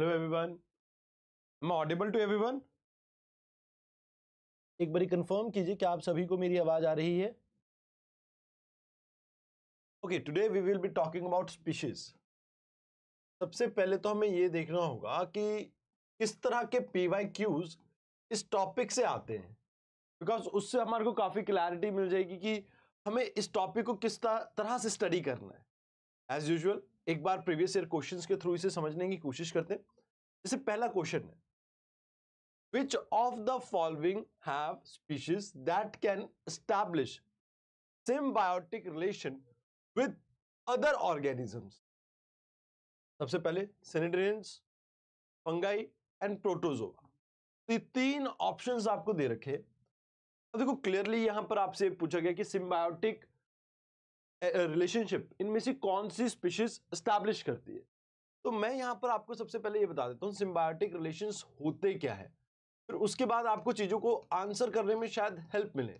Hello everyone मैं audible to everyone एक बारी कंफर्म कीजिए कि आप सभी को मेरी आवाज आ रही है okay today we will be talking about species सबसे पहले तो हमें ये देखना होगा कि किस तरह के पी क्यूज इस टॉपिक से आते हैं बिकॉज उससे हमारे को काफ़ी क्लैरिटी मिल जाएगी कि हमें इस टॉपिक को किस तरह से स्टडी करना है एज यूजल एक बार प्रीवियस ईयर क्वेश्चंस के थ्रू इसे समझने की कोशिश करते हैं जैसे पहला क्वेश्चन है which of the following have species that can establish symbiotic relation with other organisms सबसे पहले सेनेटेरियंस फंगाई एंड प्रोटोजोआ तो तीन ऑप्शंस आपको दे रखे हैं देखो क्लियरली यहां पर आपसे पूछा गया कि सिम्बायोटिक रिलेशनशिप इनमें से कौन सी स्पीशीज स्टैब्लिश करती है तो मैं यहाँ पर आपको सबसे पहले ये बता देता हूँ सिम्बायोटिक रिलेशन होते क्या है फिर उसके बाद आपको चीज़ों को आंसर करने में शायद हेल्प मिले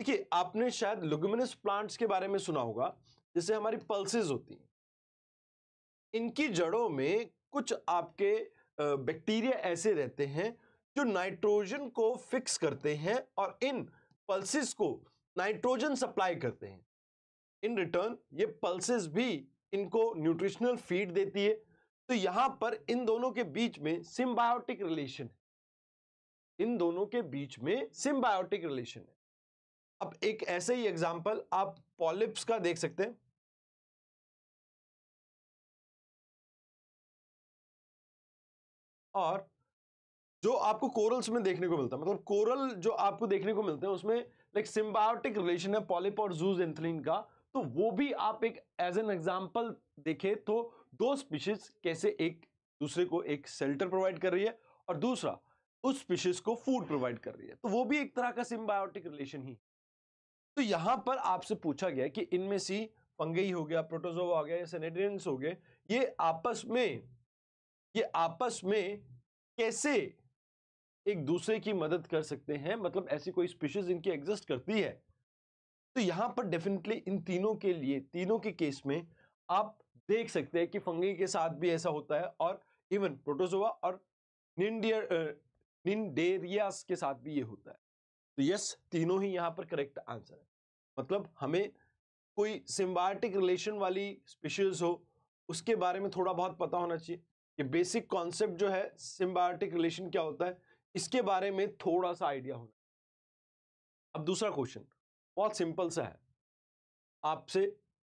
देखिए आपने शायद लुगमिनस प्लांट्स के बारे में सुना होगा जैसे हमारी पल्सेज होती हैं इनकी जड़ों में कुछ आपके बैक्टीरिया ऐसे रहते हैं जो नाइट्रोजन को फिक्स करते हैं और इन पल्सेस को नाइट्रोजन सप्लाई करते हैं इन रिटर्न ये पल्सेस भी इनको न्यूट्रिशनल फीड देती है तो यहां पर इन दोनों के बीच में सिम्बायोटिक रिलेशन है इन दोनों के बीच में सिम्बायोटिक रिलेशन है अब एक ऐसे ही एग्जाम्पल आप पॉलिप्स का देख सकते हैं और जो आपको कोरल्स में देखने को मिलता है मतलब कोरल जो आपको देखने को मिलते हैं उसमें लाइक सिम्बायोटिक रिलेशन है पॉलिप और जूज एंथलिन का तो वो भी आप एक एज एन एग्जाम्पल देखें तो दो स्पीशीज कैसे एक दूसरे को एक शेल्टर प्रोवाइड कर रही है और दूसरा उस स्पीशीज को फूड प्रोवाइड कर रही है तो वो भी एक तरह का सिम्बायोटिक रिलेशन ही तो यहां पर आपसे पूछा गया कि इनमें से फंगई हो गया प्रोटोजो हो गया या सेनेटेरियंस हो गए ये आपस में ये आपस में कैसे एक दूसरे की मदद कर सकते हैं मतलब ऐसी कोई स्पीशीज इनकी एग्जिस्ट करती है तो यहाँ पर डेफिनेटली इन तीनों के लिए तीनों के केस में आप देख सकते हैं कि फंगी के साथ भी ऐसा होता है और इवन प्रोटोजोआ और निंडियर निंडेरियास uh, के साथ भी ये होता है तो यस तीनों ही यहाँ पर करेक्ट आंसर है मतलब हमें कोई सिम्बायोटिक रिलेशन वाली स्पीशीज हो उसके बारे में थोड़ा बहुत पता होना चाहिए कि बेसिक कॉन्सेप्ट जो है सिम्बायोटिक रिलेशन क्या होता है इसके बारे में थोड़ा सा आइडिया होना अब दूसरा क्वेश्चन बहुत सिंपल सा है आपसे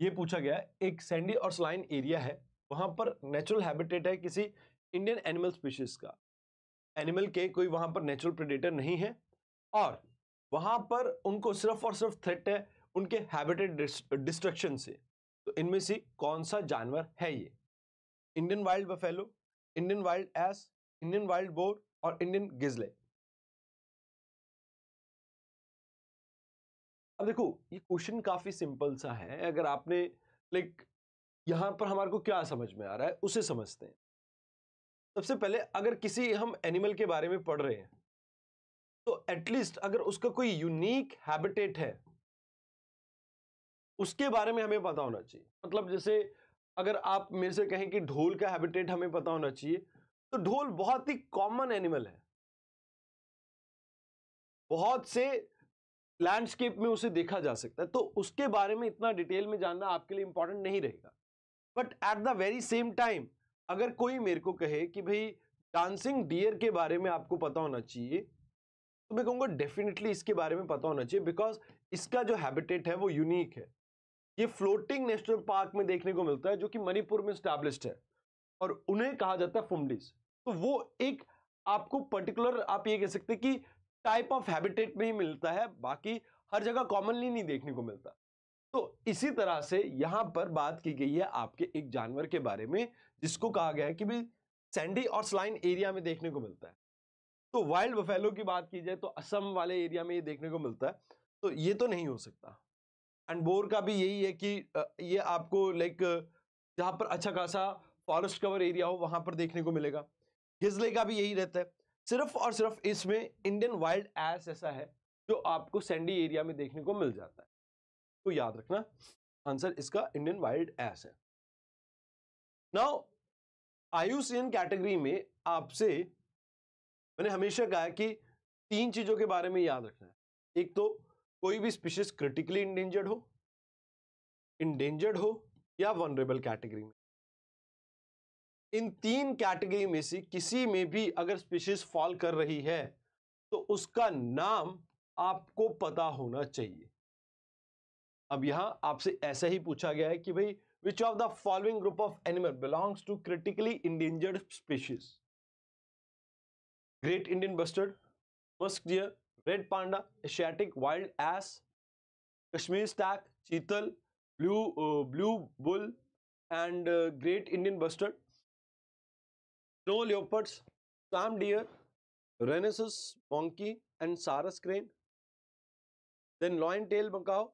ये पूछा गया एक सैंडी और स्लाइन एरिया है वहाँ पर नेचुरल हैबिटेट है किसी इंडियन एनिमल स्पीशीज का एनिमल के कोई वहाँ पर नेचुरल प्रेडेटर नहीं है और वहाँ पर उनको सिर्फ और सिर्फ थ्रेट है उनके हैबिटेट डिस्ट्रक्शन से तो इनमें से कौन सा जानवर है ये Indian wild buffalo Indian wild ass Indian wild boar और इंडियन गिजले अब देखो ये क्वेश्चन काफ़ी सिंपल सा है अगर आपने लाइक यहाँ पर हमारे को क्या समझ में आ रहा है उसे समझते हैं सबसे पहले अगर किसी हम एनिमल के बारे में पढ़ रहे हैं तो एटलीस्ट अगर उसका कोई यूनिक हैबिटेट है उसके बारे में हमें पता होना चाहिए मतलब जैसे अगर आप मेरे से कहें कि ढोल का हैबिटेट हमें पता होना चाहिए तो ढोल बहुत ही कॉमन एनिमल है बहुत से लैंडस्केप में उसे देखा जा सकता है तो उसके बारे में इतना डिटेल में जानना आपके लिए इंपॉर्टेंट नहीं रहेगा but at the very same time अगर कोई मेरे को कहे कि भाई डांसिंग डियर के बारे में आपको पता होना चाहिए तो मैं कहूँगा डेफिनेटली इसके बारे में पता होना चाहिए बिकॉज इसका जो हैबिटेट है वो यूनिक है ये फ्लोटिंग नेशनल पार्क में देखने को मिलता है जो कि मणिपुर में स्टैब्लिश है और उन्हें कहा जाता है फुमडिस तो वो एक आपको पर्टिकुलर आप ये कह सकते हैं कि टाइप ऑफ हैबिटेट में ही मिलता है बाकी हर जगह कॉमनली नहीं देखने को मिलता तो इसी तरह से यहाँ पर बात की गई है आपके एक जानवर के बारे में जिसको कहा गया है कि भी सैंडी और स्लाइन एरिया में देखने को मिलता है तो वाइल्ड बफेलो की बात की जाए तो असम वाले एरिया में ये देखने को मिलता है तो ये तो नहीं हो सकता एंड बोर का भी यही है कि ये आपको लाइक जहाँ पर अच्छा खासा फॉरेस्ट कवर एरिया हो वहाँ पर देखने को मिलेगा घिजले का भी यही रहता है सिर्फ और सिर्फ इसमें इंडियन वाइल्ड एस ऐसा है जो आपको सैंडी एरिया में देखने को मिल जाता है तो याद रखना आंसर इसका इंडियन वाइल्ड एस है नाउ आयुसीन कैटेगरी में आपसे मैंने हमेशा कहा कि तीन चीजों के बारे में याद रखना है एक तो कोई भी स्पीशीज क्रिटिकली इंडेंजर्ड हो इंडेंजर्ड हो या वनरेबल कैटेगरी में इन तीन कैटेगरी में से किसी में भी अगर स्पीशीज फॉल कर रही है तो उसका नाम आपको पता होना चाहिए अब यहां आपसे ऐसा ही पूछा गया है कि भाई which of the following group of animal belongs to critically endangered species great Indian bustard musk deer red panda Asiatic wild ass Kashmir stag chital blue blue bull and great Indian bustard snow leopards, Sam deer, Rhenesis monkey and Saras crane. Then lion-tailed macaw,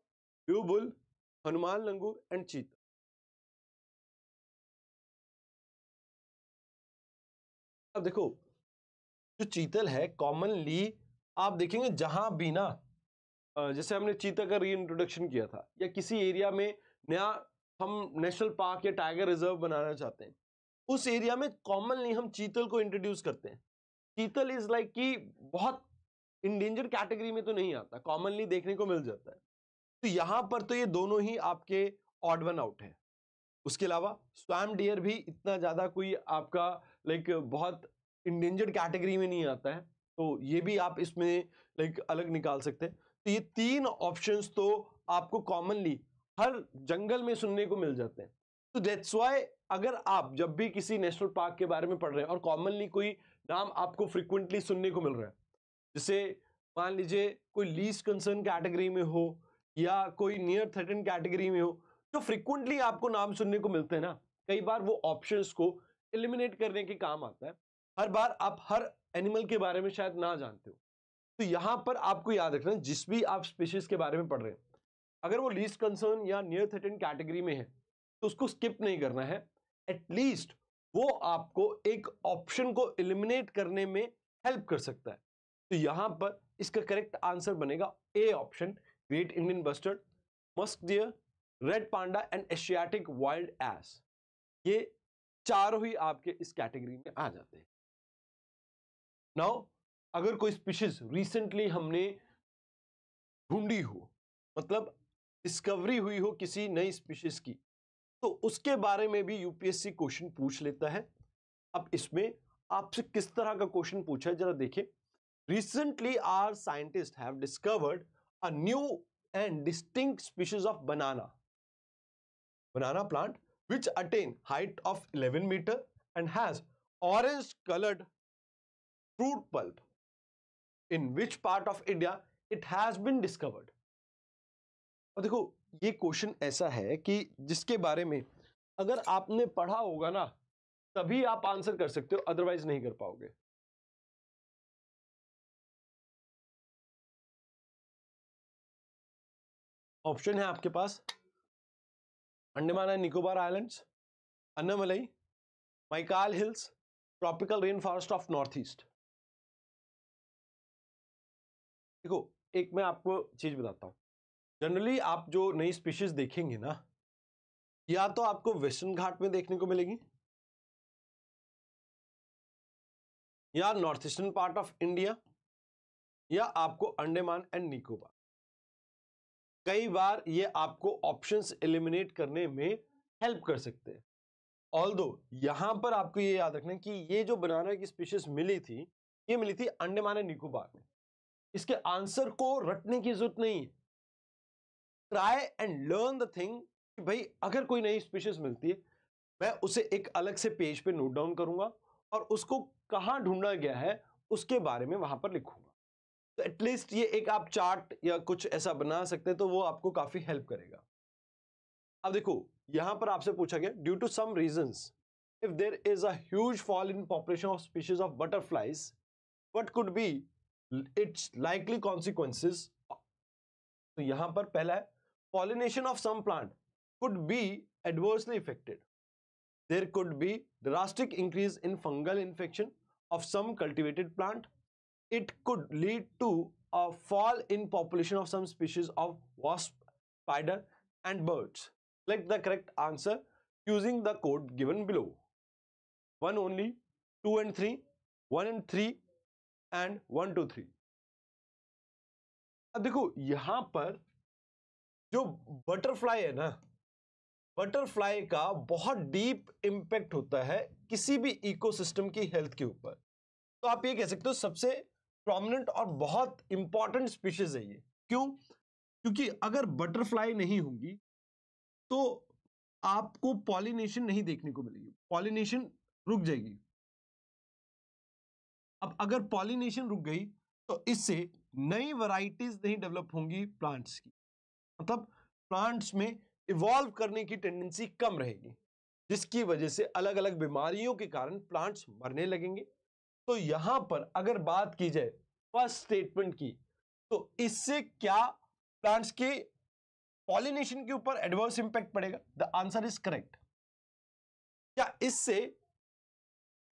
blue bull, Hanuman langur and cheetah. अब देखो जो चीतल है commonly आप देखेंगे जहां भी ना जैसे हमने चीता का री इंट्रोडक्शन किया था या किसी एरिया में नया हम नेशनल पार्क या टाइगर रिजर्व बनाना चाहते हैं उस एरिया में कॉमनली हम चीतल को इंट्रोड्यूस करते हैं चीतल इज लाइक कि बहुत इंडेंजर कैटेगरी में तो नहीं आता कॉमनली देखने को मिल जाता है तो यहां पर तो ये दोनों ही आपके ऑड वन आउट है उसके अलावा स्वैम डियर भी इतना ज़्यादा कोई आपका लाइक बहुत इंडेंजर्ड कैटेगरी में नहीं आता है तो ये भी आप इसमें लाइक अलग निकाल सकते हैं तो ये तीन ऑप्शंस तो आपको कॉमनली हर जंगल में सुनने को मिल जाते हैं तो दैट्स वाई अगर आप जब भी किसी नेशनल पार्क के बारे में पढ़ रहे हैं और कॉमनली कोई नाम आपको फ्रिक्वेंटली सुनने को मिल रहा है जैसे मान लीजिए कोई लीज कंसर्न कैटेगरी में हो या कोई नियर थर्टन कैटेगरी में हो जो तो फ्रिक्वेंटली आपको नाम सुनने को मिलते हैं ना कई बार वो ऑप्शंस को एलिमिनेट करने के काम आता है हर बार आप हर एनिमल के बारे में शायद ना जानते हो तो यहाँ पर आपको याद रखना जिस भी आप स्पीशीज के बारे में पढ़ रहे हैं अगर वो लीस्ट कंसर्न या नियर थर्टन कैटेगरी में है तो उसको स्किप नहीं करना है एटलीस्ट वो आपको एक ऑप्शन को इलिमिनेट करने में हेल्प कर सकता है तो यहां पर इसका करेक्ट आंसर बनेगा A option great Indian bustard musk deer red panda and Asiatic wild ass ये चारों ही आपके इस कैटेगरी में आ जाते हैं नाउ अगर कोई स्पीशीज रिसेंटली हमने ढूंढी हो मतलब डिस्कवरी हुई हो किसी नई स्पीशीज की तो उसके बारे में भी यूपीएससी क्वेश्चन पूछ लेता है अब इसमें आपसे किस तरह का क्वेश्चन पूछा है जरा देखिए recently are scientist have discovered a new and distinct species of banana banana plant which attain height of eleven metre and has orange coloured fruit pulp in which part of India it has been discovered और देखो ये question ऐसा है कि जिसके बारे में अगर आपने पढ़ा होगा ना तभी आप आंसर कर सकते हो अदरवाइज नहीं कर पाओगे ऑप्शन है आपके पास Andaman and Nicobar islands Annamalai Maikal hills tropical rain forest of north east देखो एक मैं आपको चीज बताता हूं जनरली आप जो नई स्पीशीज देखेंगे ना या तो आपको वेस्टर्न घाट में देखने को मिलेगी या north eastern part of India या आपको अंडेमान एंड निकोबार कई बार ये आपको ऑप्शंस एलिमिनेट करने में हेल्प कर सकते हैं ऑल दो यहाँ पर आपको ये याद रखना है कि ये जो बनाना की स्पीशीज मिली थी ये मिली थी अंडेमान एंड निकोबार में इसके आंसर को रटने की जरूरत नहीं है try and learn the thing भाई अगर कोई नई स्पीशीज मिलती है मैं उसे एक अलग से पेज पे नोट डाउन करूंगा और उसको कहाँ ढूंढा गया है उसके बारे में वहां पर लिखूंगा तो एटलीस्ट ये एक आप चार्ट या कुछ ऐसा बना सकते हैं तो वो आपको काफी हेल्प करेगा अब देखो यहां पर आपसे पूछा गया due to some reason if there is a fall in population of species of butterflies what could be its likely consequences तो यहां पर पहला है pollination of some plant could be adversely affected. There could be drastic increase in fungal infection of some cultivated plant. It could lead to a fall in population of some species of wasp, spider and birds. Select the correct answer using the code given below. 1 only, 2 and 3, 1 and 3 and 1, 2, 3. अब देखो यहाँ पर जो butterfly है ना butterfly का बहुत deep impact होता है किसी भी इकोसिस्टम की हेल्थ के ऊपर तो आप ये कह सकते हो सबसे प्रोमिनेंट और बहुत इंपॉर्टेंट स्पीशीज है ये क्यों क्योंकि अगर बटरफ्लाई नहीं होगी तो आपको पॉलिनेशन नहीं देखने को मिलेगी पॉलिनेशन रुक जाएगी अब अगर पॉलिनेशन रुक गई तो इससे नई वराइटीज नहीं डेवलप होंगी प्लांट्स की मतलब प्लांट्स में इवॉल्व करने की टेंडेंसी कम रहेगी जिसकी वजह से अलग अलग बीमारियों के कारण प्लांट्स मरने लगेंगे तो यहां पर अगर बात की जाए फर्स्ट स्टेटमेंट की तो इससे क्या प्लांट्स के पॉलिनेशन के ऊपर एडवर्स इंपैक्ट पड़ेगा द आंसर इज करेक्ट क्या इससे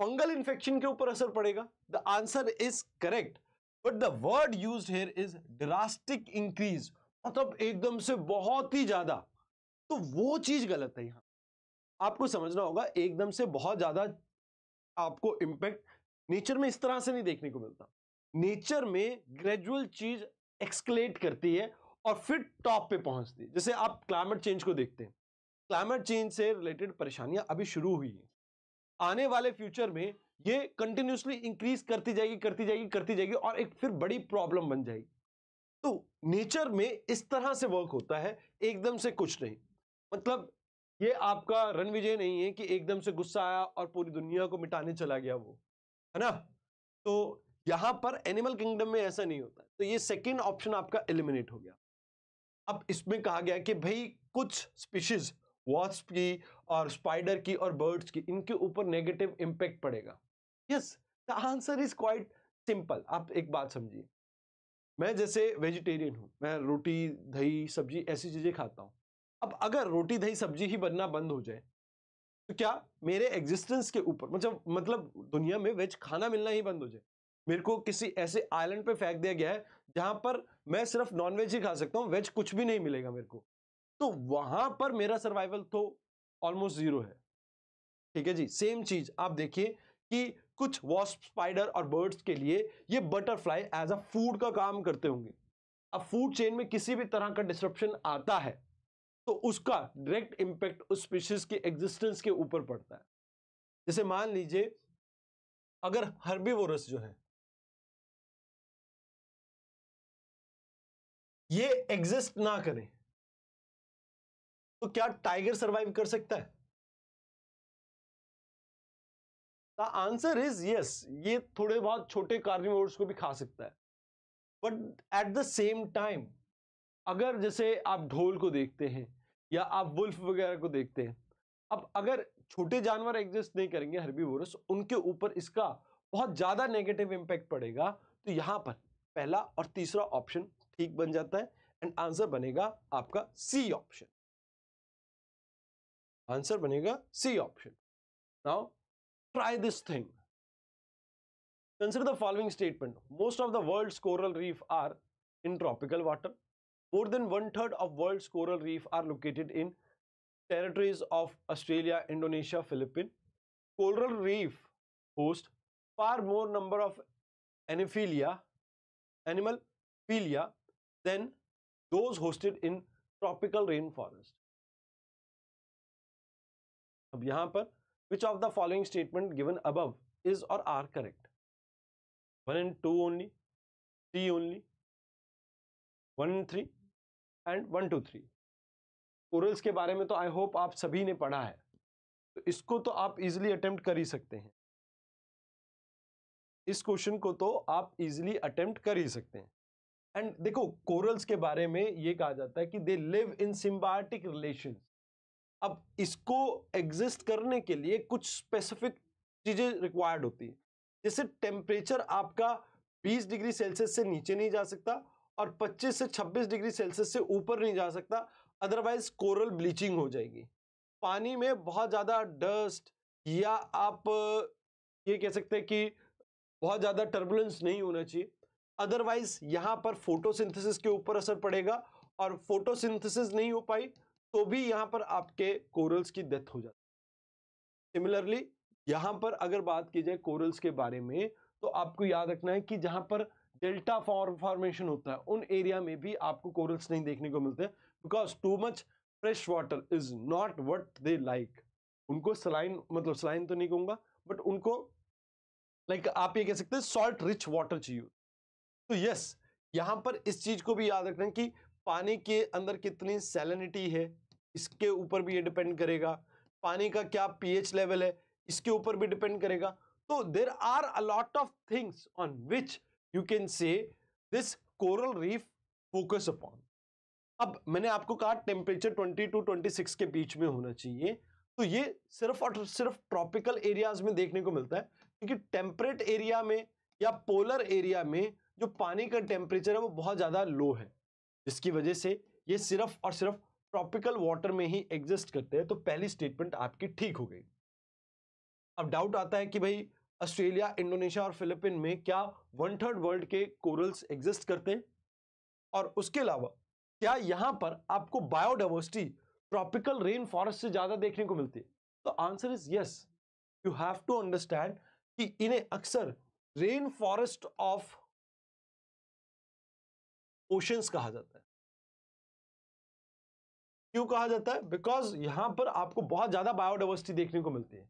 फंगल इंफेक्शन के ऊपर असर पड़ेगा the answer is correct but the word use here is drastic increase मतलब एकदम से बहुत ही ज्यादा तो वो चीज गलत है यहाँ आपको समझना होगा एकदम से बहुत ज्यादा आपको इम्पैक्ट नेचर में इस तरह से नहीं देखने को मिलता नेचर में ग्रेजुअल चीज एक्सकलेट करती है और फिर टॉप पे पहुंचती है जैसे आप क्लाइमेट चेंज को देखते हैं क्लाइमेट चेंज से रिलेटेड परेशानियां अभी शुरू हुई हैं आने वाले फ्यूचर में ये कंटिन्यूसली इंक्रीज करती जाएगी करती जाएगी करती जाएगी और एक फिर बड़ी प्रॉब्लम बन जाएगी तो नेचर में इस तरह से वर्क होता है एकदम से कुछ नहीं मतलब ये आपका रणविजय विजय नहीं है कि एकदम से गुस्सा आया और पूरी दुनिया को मिटाने चला गया वो है ना तो यहां पर एनिमल किंगडम में ऐसा नहीं होता तो ये सेकेंड ऑप्शन आपका एलिमिनेट हो गया अब इसमें कहा गया कि भाई कुछ स्पीशीज वॉस्प की और स्पाइडर की और बर्ड्स की इनके ऊपर नेगेटिव इम्पैक्ट पड़ेगा yes the answer is quite simple आप एक बात समझिए मैं जैसे वेजिटेरियन हूँ मैं रोटी दही सब्जी ऐसी चीज़ें खाता हूँ अब अगर रोटी दही सब्जी ही बनना बंद हो जाए तो क्या मेरे एग्जिस्टेंस के ऊपर मतलब मतलब दुनिया में वेज खाना मिलना ही बंद हो जाए मेरे को किसी ऐसे आइलैंड पे फेंक दिया गया है जहाँ पर मैं सिर्फ नॉन वेज ही खा सकता हूँ वेज कुछ भी नहीं मिलेगा मेरे को तो वहां पर मेरा सर्वाइवल तो ऑलमोस्ट ज़ीरो है ठीक है जी सेम चीज़ आप देखिए कि कुछ वॉस्प स्पाइडर और बर्ड्स के लिए ये बटरफ्लाई एज अ फूड का काम करते होंगे अब फूड चेन में किसी भी तरह का डिस्ट्रप्शन आता है तो उसका डायरेक्ट इंपैक्ट उस स्पीशीज के एग्जिस्टेंस के ऊपर पड़ता है जैसे मान लीजिए अगर हर्बीवोरस जो है ये एग्जिस्ट ना करें तो क्या टाइगर सरवाइव कर सकता है द आंसर इज यस ये थोड़े बहुत छोटे कार्निवर्स को भी खा सकता है but at the same time अगर जैसे आप ढोल को देखते हैं या आप वुल्फ वगैरह को देखते हैं अब अगर छोटे जानवर एग्जिस्ट नहीं करेंगे हरबी वोरस उनके ऊपर इसका बहुत ज़्यादा नेगेटिव इम्पैक्ट पड़ेगा तो यहाँ पर पहला और तीसरा ऑप्शन ठीक बन जाता है एंड आंसर बनेगा आपका सी ऑप्शन आंसर बनेगा C option now try this thing. Consider the following statement. Most of the world's coral reefs are in tropical water. More than one-third of world's coral reefs are located in territories of Australia, Indonesia, Philippines. Coral reef host far more number of anophelia, animal philia than those hosted in tropical rainforest. Now, here. which of the following statement given above is or are correct 1 and 2 only 3 only 1 and 3 and 1 2 corals के बारे में तो I hope आप सभी ने पढ़ा है तो इसको तो आप इजिली अटेम्प्ट कर ही सकते हैं इस क्वेश्चन को तो आप इजिली अटेम्प्ट कर ही सकते हैं एंड देखो कोरल्स के बारे में ये कहा जाता है कि they live in symbiotic relations अब इसको एग्जिस्ट करने के लिए कुछ स्पेसिफिक चीज़ें रिक्वायर्ड होती है जैसे टेम्परेचर आपका 20 डिग्री सेल्सियस से नीचे नहीं जा सकता और 25 से 26 डिग्री सेल्सियस से ऊपर नहीं जा सकता अदरवाइज कोरल ब्लीचिंग हो जाएगी पानी में बहुत ज़्यादा डस्ट या आप ये कह सकते हैं कि बहुत ज़्यादा टर्बुलेंस नहीं होना चाहिए अदरवाइज यहाँ पर फोटोसिंथेसिस के ऊपर असर पड़ेगा और फोटोसिंथेसिस नहीं हो पाई तो भी यहां पर आपके कोरल्स की डेथ हो जाती है सिमिलरली यहां पर अगर बात की जाए कोरल्स के बारे में तो आपको याद रखना है कि जहां पर डेल्टा फॉर्म फॉर्मेशन होता है उन एरिया में भी आपको कोरल्स नहीं देखने को मिलते because too much fresh water is not what they like उनको सलाइन मतलब सलाइन तो नहीं कहूंगा बट उनको लाइक like, आप ये कह सकते हैं सॉल्ट रिच वाटर चाहिए तो यस यहाँ पर इस चीज़ को भी याद रखना कि पानी के अंदर कितनी सैलिनिटी है इसके ऊपर भी ये डिपेंड करेगा पानी का क्या पीएच लेवल है इसके ऊपर भी डिपेंड करेगा तो there are a lot of things on which you can say this coral reef focus upon अब मैंने आपको कहा टेम्परेचर 20 टू 26 के बीच में होना चाहिए तो ये सिर्फ और सिर्फ ट्रॉपिकल एरियाज में देखने को मिलता है क्योंकि टेम्परेट एरिया में या पोलर एरिया में जो पानी का टेम्परेचर है वो बहुत ज़्यादा लो है जिसकी वजह से ये सिर्फ और सिर्फ ट्रॉपिकल वाटर में ही एग्जिस्ट करते हैं तो पहली स्टेटमेंट आपकी ठीक हो गई अब डाउट आता है कि भाई ऑस्ट्रेलिया इंडोनेशिया और फिलिपिन में क्या वन थर्ड वर्ल्ड के कोरल्स एग्जिस्ट करते हैं और उसके अलावा क्या यहां पर आपको बायोडाइवर्सिटी ट्रॉपिकल रेन फॉरेस्ट से ज़्यादा देखने को मिलती है तो answer is yes you have to understand कि इन्हें अक्सर रेन फॉरेस्ट ऑफ ओशंस कहा जाता है क्यों कहा जाता है बिकॉज यहाँ पर आपको बहुत ज़्यादा बायोडाइवर्सिटी देखने को मिलती है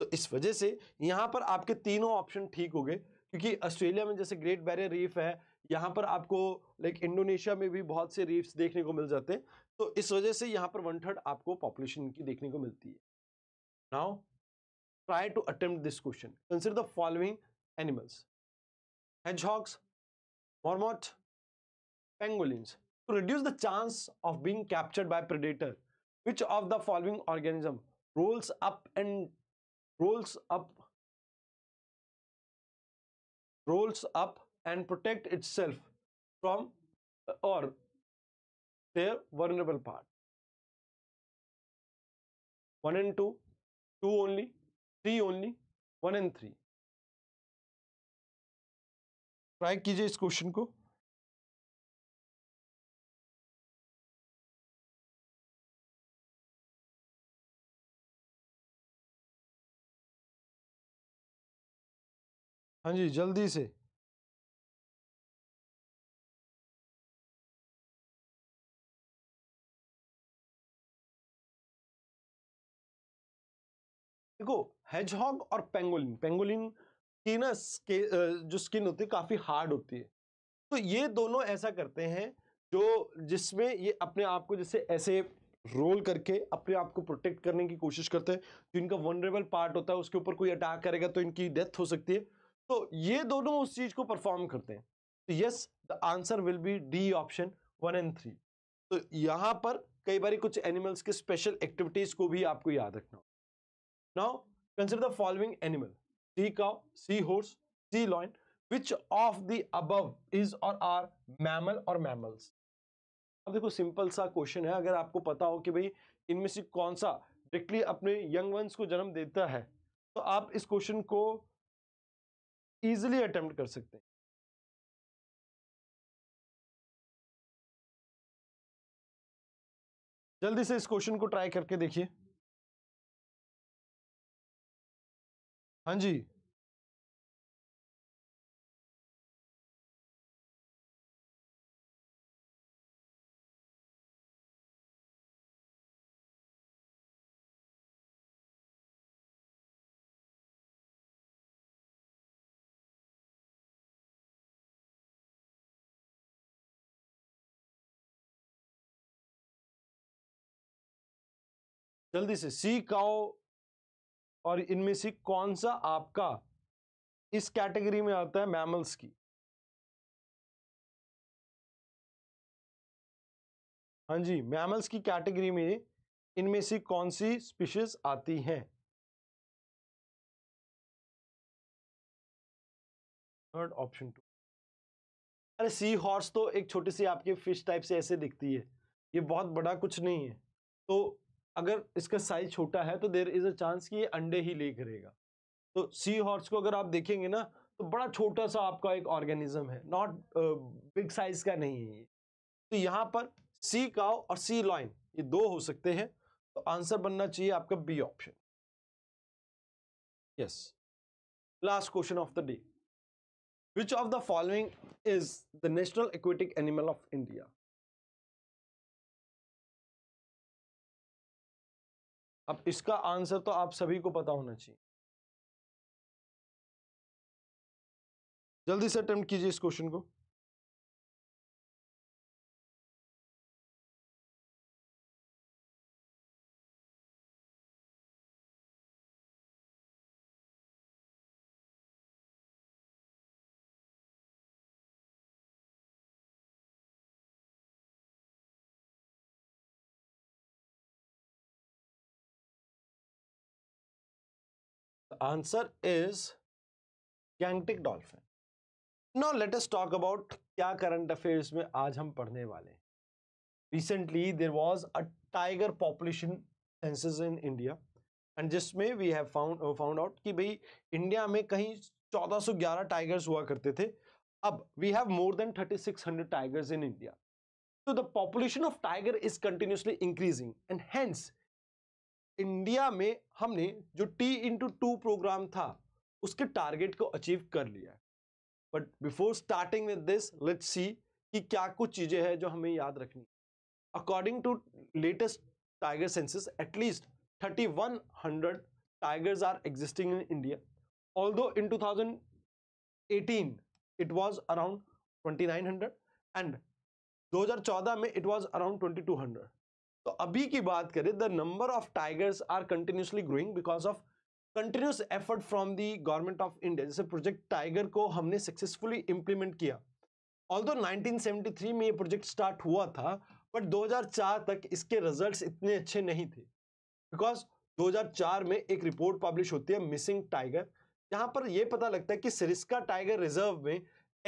तो इस वजह से यहाँ पर आपके तीनों ऑप्शन ठीक हो गए क्योंकि ऑस्ट्रेलिया में जैसे ग्रेट बैरियर रीफ है यहाँ पर आपको लाइक इंडोनेशिया में भी बहुत से रीफ्स देखने को मिल जाते हैं तो इस वजह से यहाँ पर वन थर्ड आपको पॉपुलेशन की देखने को मिलती है now try to attempt this question consider the following animals hedgehogs, marmot pangolins, to reduce the chance of being captured by predator which of the following organism rolls up and rolls up rolls up and protect itself from or their vulnerable part one and two two only three only one and three try कीजिए इस question को हाँ जी जल्दी से देखो hedgehog और pangolin pangolin की ना स्के, जो स्किन होती है काफ़ी हार्ड होती है तो ये दोनों ऐसा करते हैं जो जिसमें ये अपने आप को जैसे ऐसे रोल करके अपने आप को प्रोटेक्ट करने की कोशिश करते हैं जो इनका वनरेबल पार्ट होता है उसके ऊपर कोई अटैक करेगा तो इनकी डेथ हो सकती है तो ये दोनों उस चीज को परफॉर्म करते हैं तो yes the answer will be D option one and three तो यहां पर कई बार कुछ एनिमल्स के स्पेशल एक्टिविटीज को भी आपको याद रखना now consider the following animal sea cow sea horse sea lion which of the above is or are mammal or mammals अब देखो सिंपल सा क्वेश्चन है अगर आपको पता हो कि भाई इनमें से कौन सा डायरेक्टली अपने यंग वंस को जन्म देता है तो आप इस क्वेश्चन को ईजिली अटेम्प्ट कर सकते हैं जल्दी से इस क्वेश्चन को ट्राई करके देखिए हाँ जी जल्दी से सी काओ और इनमें से कौन सा आपका इस कैटेगरी में आता है मैमल्स की हाँ जी मैमल्स की कैटेगरी में इनमें से कौन सी स्पीशीज आती हैं थर्ड ऑप्शन टू अरे सी हॉर्स तो एक छोटी सी आपकी फिश टाइप से ऐसे दिखती है ये बहुत बड़ा कुछ नहीं है तो अगर इसका साइज छोटा है तो देर इज़ अ चांस कि ये अंडे ही ले करेगा तो सी हॉर्स को अगर आप देखेंगे ना तो बड़ा छोटा सा आपका एक ऑर्गेनिज्म है नॉट बिग साइज का नहीं है ये तो यहाँ पर सी काव और सी लॉइन ये दो हो सकते हैं तो आंसर बनना चाहिए आपका B option yes last question of the day which of the following is the national aquatic animal of India अब इसका आंसर तो आप सभी को पता होना चाहिए जल्दी से अटेम्प्ट कीजिए इस क्वेश्चन को answer is gangetic dolphin now let us talk about kya current affairs mein aaj hum padhne wale recently there was a tiger population census in india and just jisme we have found uh, found out ki india mein kahin 1411 tigers hua karte the ab we have more than 3600 tigers in india so the population of tiger is continuously increasing and hence India में हमने जो T into two programme था उसके target को achieve कर लिया है but before starting with this let see कि क्या कुछ चीजें हैं जो हमें याद रखनी according to latest tiger census at least thirty one hundred tigers are existing in India although in two thousand eighteen it was around twenty nine hundred and दो हजार चौदह में it was around twenty two hundred तो अभी की बात करें the number of tigers are continuously growing because of continuous effort from the government of India जैसे प्रोजेक्ट टाइगर को हमने सक्सेसफुली इंप्लीमेंट किया ऑल्दो 1973 में ये प्रोजेक्ट स्टार्ट हुआ था बट 2004 तक इसके रिजल्ट्स इतने अच्छे नहीं थे बिकॉज 2004 में एक रिपोर्ट पब्लिश होती है मिसिंग टाइगर जहां पर यह पता लगता है कि सिरिस्का टाइगर रिजर्व में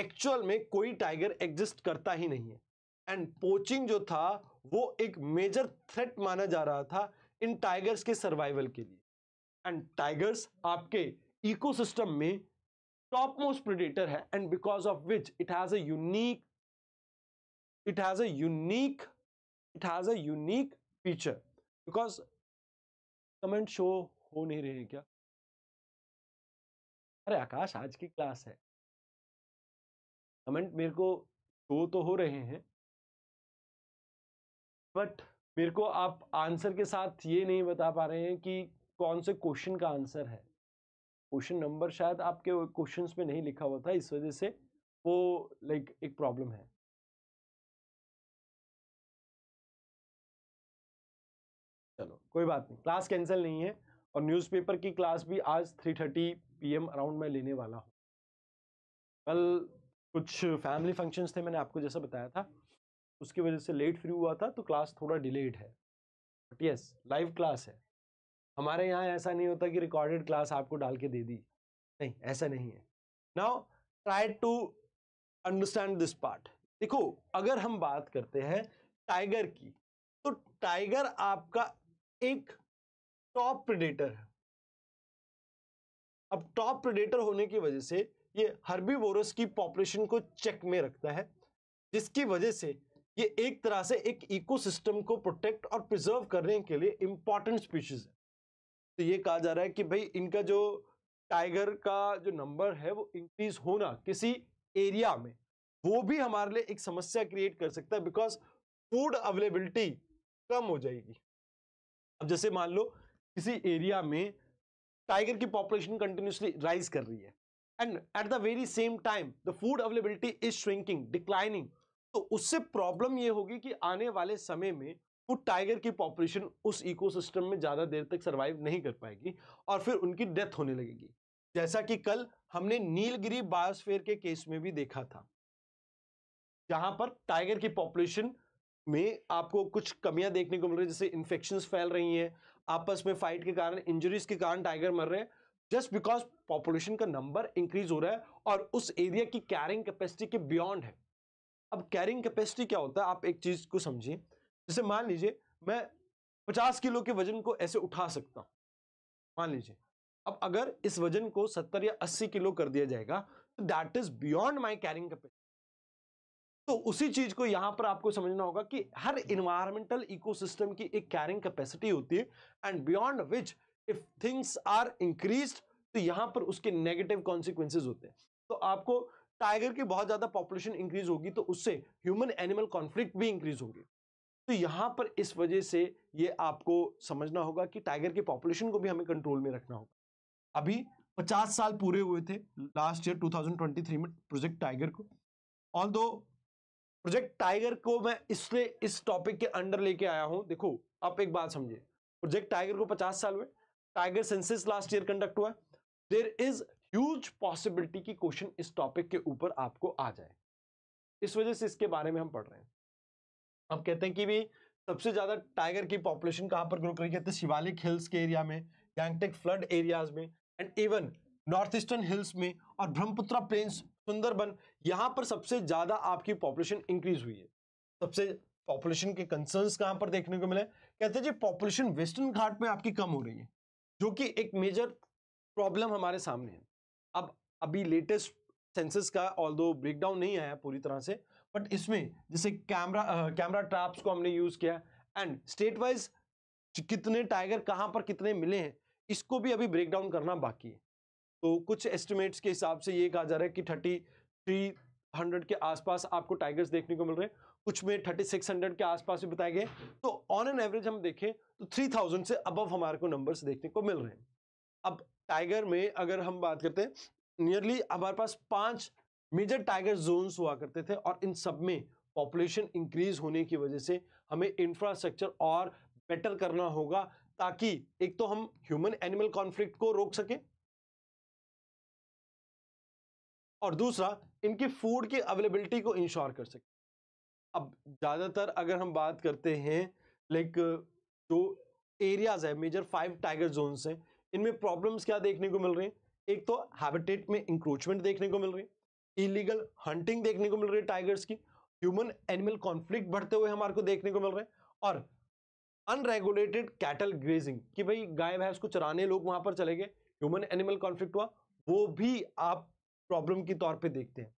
एक्चुअल में कोई टाइगर एग्जिस्ट करता ही नहीं है एंड पोचिंग जो था वो एक मेजर थ्रेट माना जा रहा था इन टाइगर्स के सर्वाइवल के लिए एंड टाइगर्स आपके इकोसिस्टम में टॉप मोस्ट प्रिडेटर है and because of which it has a unique it has a unique it has a feature because comment show हो नहीं रहे क्या अरे आकाश आज की क्लास है कमेंट मेरे को शो तो हो रहे हैं बट मेरे को आप आंसर के साथ ये नहीं बता पा रहे हैं कि कौन से क्वेश्चन का आंसर है क्वेश्चन नंबर शायद आपके क्वेश्चन में नहीं लिखा हुआ था इस वजह से वो लाइक like, एक प्रॉब्लम है चलो कोई बात नहीं क्लास कैंसिल नहीं है और न्यूज़पेपर की क्लास भी आज 3:30 एम अराउंड में लेने वाला हूँ कल कुछ फैमिली फंक्शंस थे मैंने आपको जैसा बताया था उसकी वजह से लेट फ्री हुआ था तो क्लास थोड़ा डिलेड है बट यस लाइव क्लास है हमारे यहाँ ऐसा नहीं होता कि रिकॉर्डेड क्लास आपको डाल के दे दी नहीं ऐसा नहीं है now try to understand this part देखो अगर हम बात करते हैं टाइगर की तो टाइगर आपका एक टॉप प्रेडेटर है अब टॉप प्रेडेटर होने की वजह से ये हर्बी की पॉपुलेशन को चेक में रखता है जिसकी वजह से ये एक तरह से एक इकोसिस्टम को प्रोटेक्ट और प्रिजर्व करने के लिए इम्पॉर्टेंट स्पीशीज है तो ये कहा जा रहा है कि भाई इनका जो टाइगर का जो नंबर है वो इंक्रीज होना किसी एरिया में वो भी हमारे लिए एक समस्या क्रिएट कर सकता है बिकॉज फूड अवेलेबिलिटी कम हो जाएगी अब जैसे मान लो किसी एरिया में टाइगर की पॉपुलेशन कंटिन्यूसली राइज कर रही है and at the very same time the food availability is shrinking declining तो उससे प्रॉब्लम ये होगी कि आने वाले समय में वो टाइगर की पॉपुलेशन उस इकोसिस्टम में ज़्यादा देर तक सर्वाइव नहीं कर पाएगी और फिर उनकी डेथ होने लगेगी जैसा कि कल हमने नीलगिरी बायोस्फेयर के केस में भी देखा था जहां पर टाइगर की पॉपुलेशन में आपको कुछ कमियां देखने को मिल रही है जैसे इंफेक्शन फैल रही हैं आपस में फाइट के कारण इंजरीज के कारण टाइगर मर रहे हैं जस्ट बिकॉज पॉपुलेशन का नंबर इंक्रीज हो रहा है और उस एरिया की कैरिंग कैपेसिटी के बियॉन्ड है अब कैरिंग कैपेसिटी क्या होता है आप एक चीज को समझिए जैसे मान लीजिए मैं पचास किलो के वजन को ऐसे उठा सकता हूँ मान लीजिए अब अगर इस वजन को सत्तर या अस्सी किलो कर दिया जाएगा तो that is beyond my carrying capacity तो उसी चीज को यहां पर आपको समझना होगा कि हर इन्वायरमेंटल इकोसिस्टम की एक कैरिंग कैपेसिटी होती है and beyond which if things are increase तो यहां पर उसके नेगेटिव कॉन्सिक्वेंसेज होते हैं तो आपको टाइगर की बहुत ज्यादा पॉपुलेशन इंक्रीज होगी तो उससे ह्यूमन एनिमल कॉन्फ्लिक्ट भी इंक्रीज होगी तो यहाँ पर इस वजह से ये आपको समझना होगा कि टाइगर की पॉपुलेशन को भी हमें कंट्रोल में रखना होगा अभी 50 साल पूरे हुए थे लास्ट ईयर 2023 में प्रोजेक्ट टाइगर को ऑल दो प्रोजेक्ट टाइगर को मैं इसलिए इस टॉपिक के अंडर लेके आया हूँ देखो आप एक बात समझिए प्रोजेक्ट टाइगर को 50 साल हुए tiger census last year conduct हुआ देर इज ह्यूज पॉसिबिलिटी की क्वेश्चन इस टॉपिक के ऊपर आपको आ जाए इस वजह से इसके बारे में हम पढ़ रहे हैं अब कहते हैं कि भी सबसे ज्यादा टाइगर की पॉपुलेशन कहाँ पर ग्रो करी कहते हैं शिवालिक हिल्स के एरिया में गैंगटेक फ्लड एरियाज में and even north eastern hills में और ब्रह्मपुत्र प्लेन्स सुंदरबन यहाँ पर सबसे ज्यादा आपकी पॉपुलेशन इंक्रीज हुई है सबसे पॉपुलेशन के कंसर्न्स कहाँ पर देखने को मिले कहते हैं जी पॉपुलेशन वेस्टर्न घाट में आपकी कम हो रही है जो कि एक मेजर प्रॉब्लम हमारे सामने है अभी लेटेस्ट सेंसस का ऑल दो ब्रेकडाउन नहीं आया पूरी तरह से बट इसमें जैसे कैमरा कैमरा ट्रैप्स को हमने यूज़ किया एंड स्टेट वाइज कितने टाइगर कहाँ पर कितने मिले हैं इसको भी अभी ब्रेकडाउन करना बाकी है तो कुछ एस्टिमेट्स के हिसाब से ये कहा जा रहा है कि थर्टी थ्री हंड्रेड के आसपास आपको टाइगर्स देखने को मिल रहे हैं कुछ में थर्टी सिक्स हंड्रेड के आसपास भी बताए गए तो ऑन एन एवरेज हम देखें तो थ्री थाउजेंड से अबव हमारे को नंबर्स देखने को मिल रहे हैं अब टाइगर में अगर हम बात करते हैं नियरली हमारे पास पांच मेजर टाइगर जोन्स हुआ करते थे और इन सब में पॉपुलेशन इंक्रीज होने की वजह से हमें इंफ्रास्ट्रक्चर और बेटर करना होगा ताकि एक तो हम ह्यूमन एनिमल कॉन्फ्लिक्ट को रोक सकें और दूसरा इनकी फूड की अवेलेबिलिटी को इंश्योर कर सकें अब ज़्यादातर अगर हम बात करते हैं लाइक जो एरियाज़ है मेजर फाइव टाइगर जोन्स हैं इनमें प्रॉब्लम्स क्या देखने को मिल रही हैं एक तो हैबिटेट में इंक्रोचमेंट देखने को मिल रही है इलीगल हंटिंग देखने को मिल रही है टाइगर्स की ह्यूमन एनिमल कॉन्फ्लिक्ट बढ़ते हुए हमारे को देखने को मिल रहे हैं और अनरेगुलेटेड कैटल ग्रेजिंग कि भाई गाय भैंस को चराने लोग वहां पर चले गए ह्यूमन एनिमल कॉन्फ्लिक्ट हुआ वो भी आप प्रॉब्लम के तौर पे देखते हैं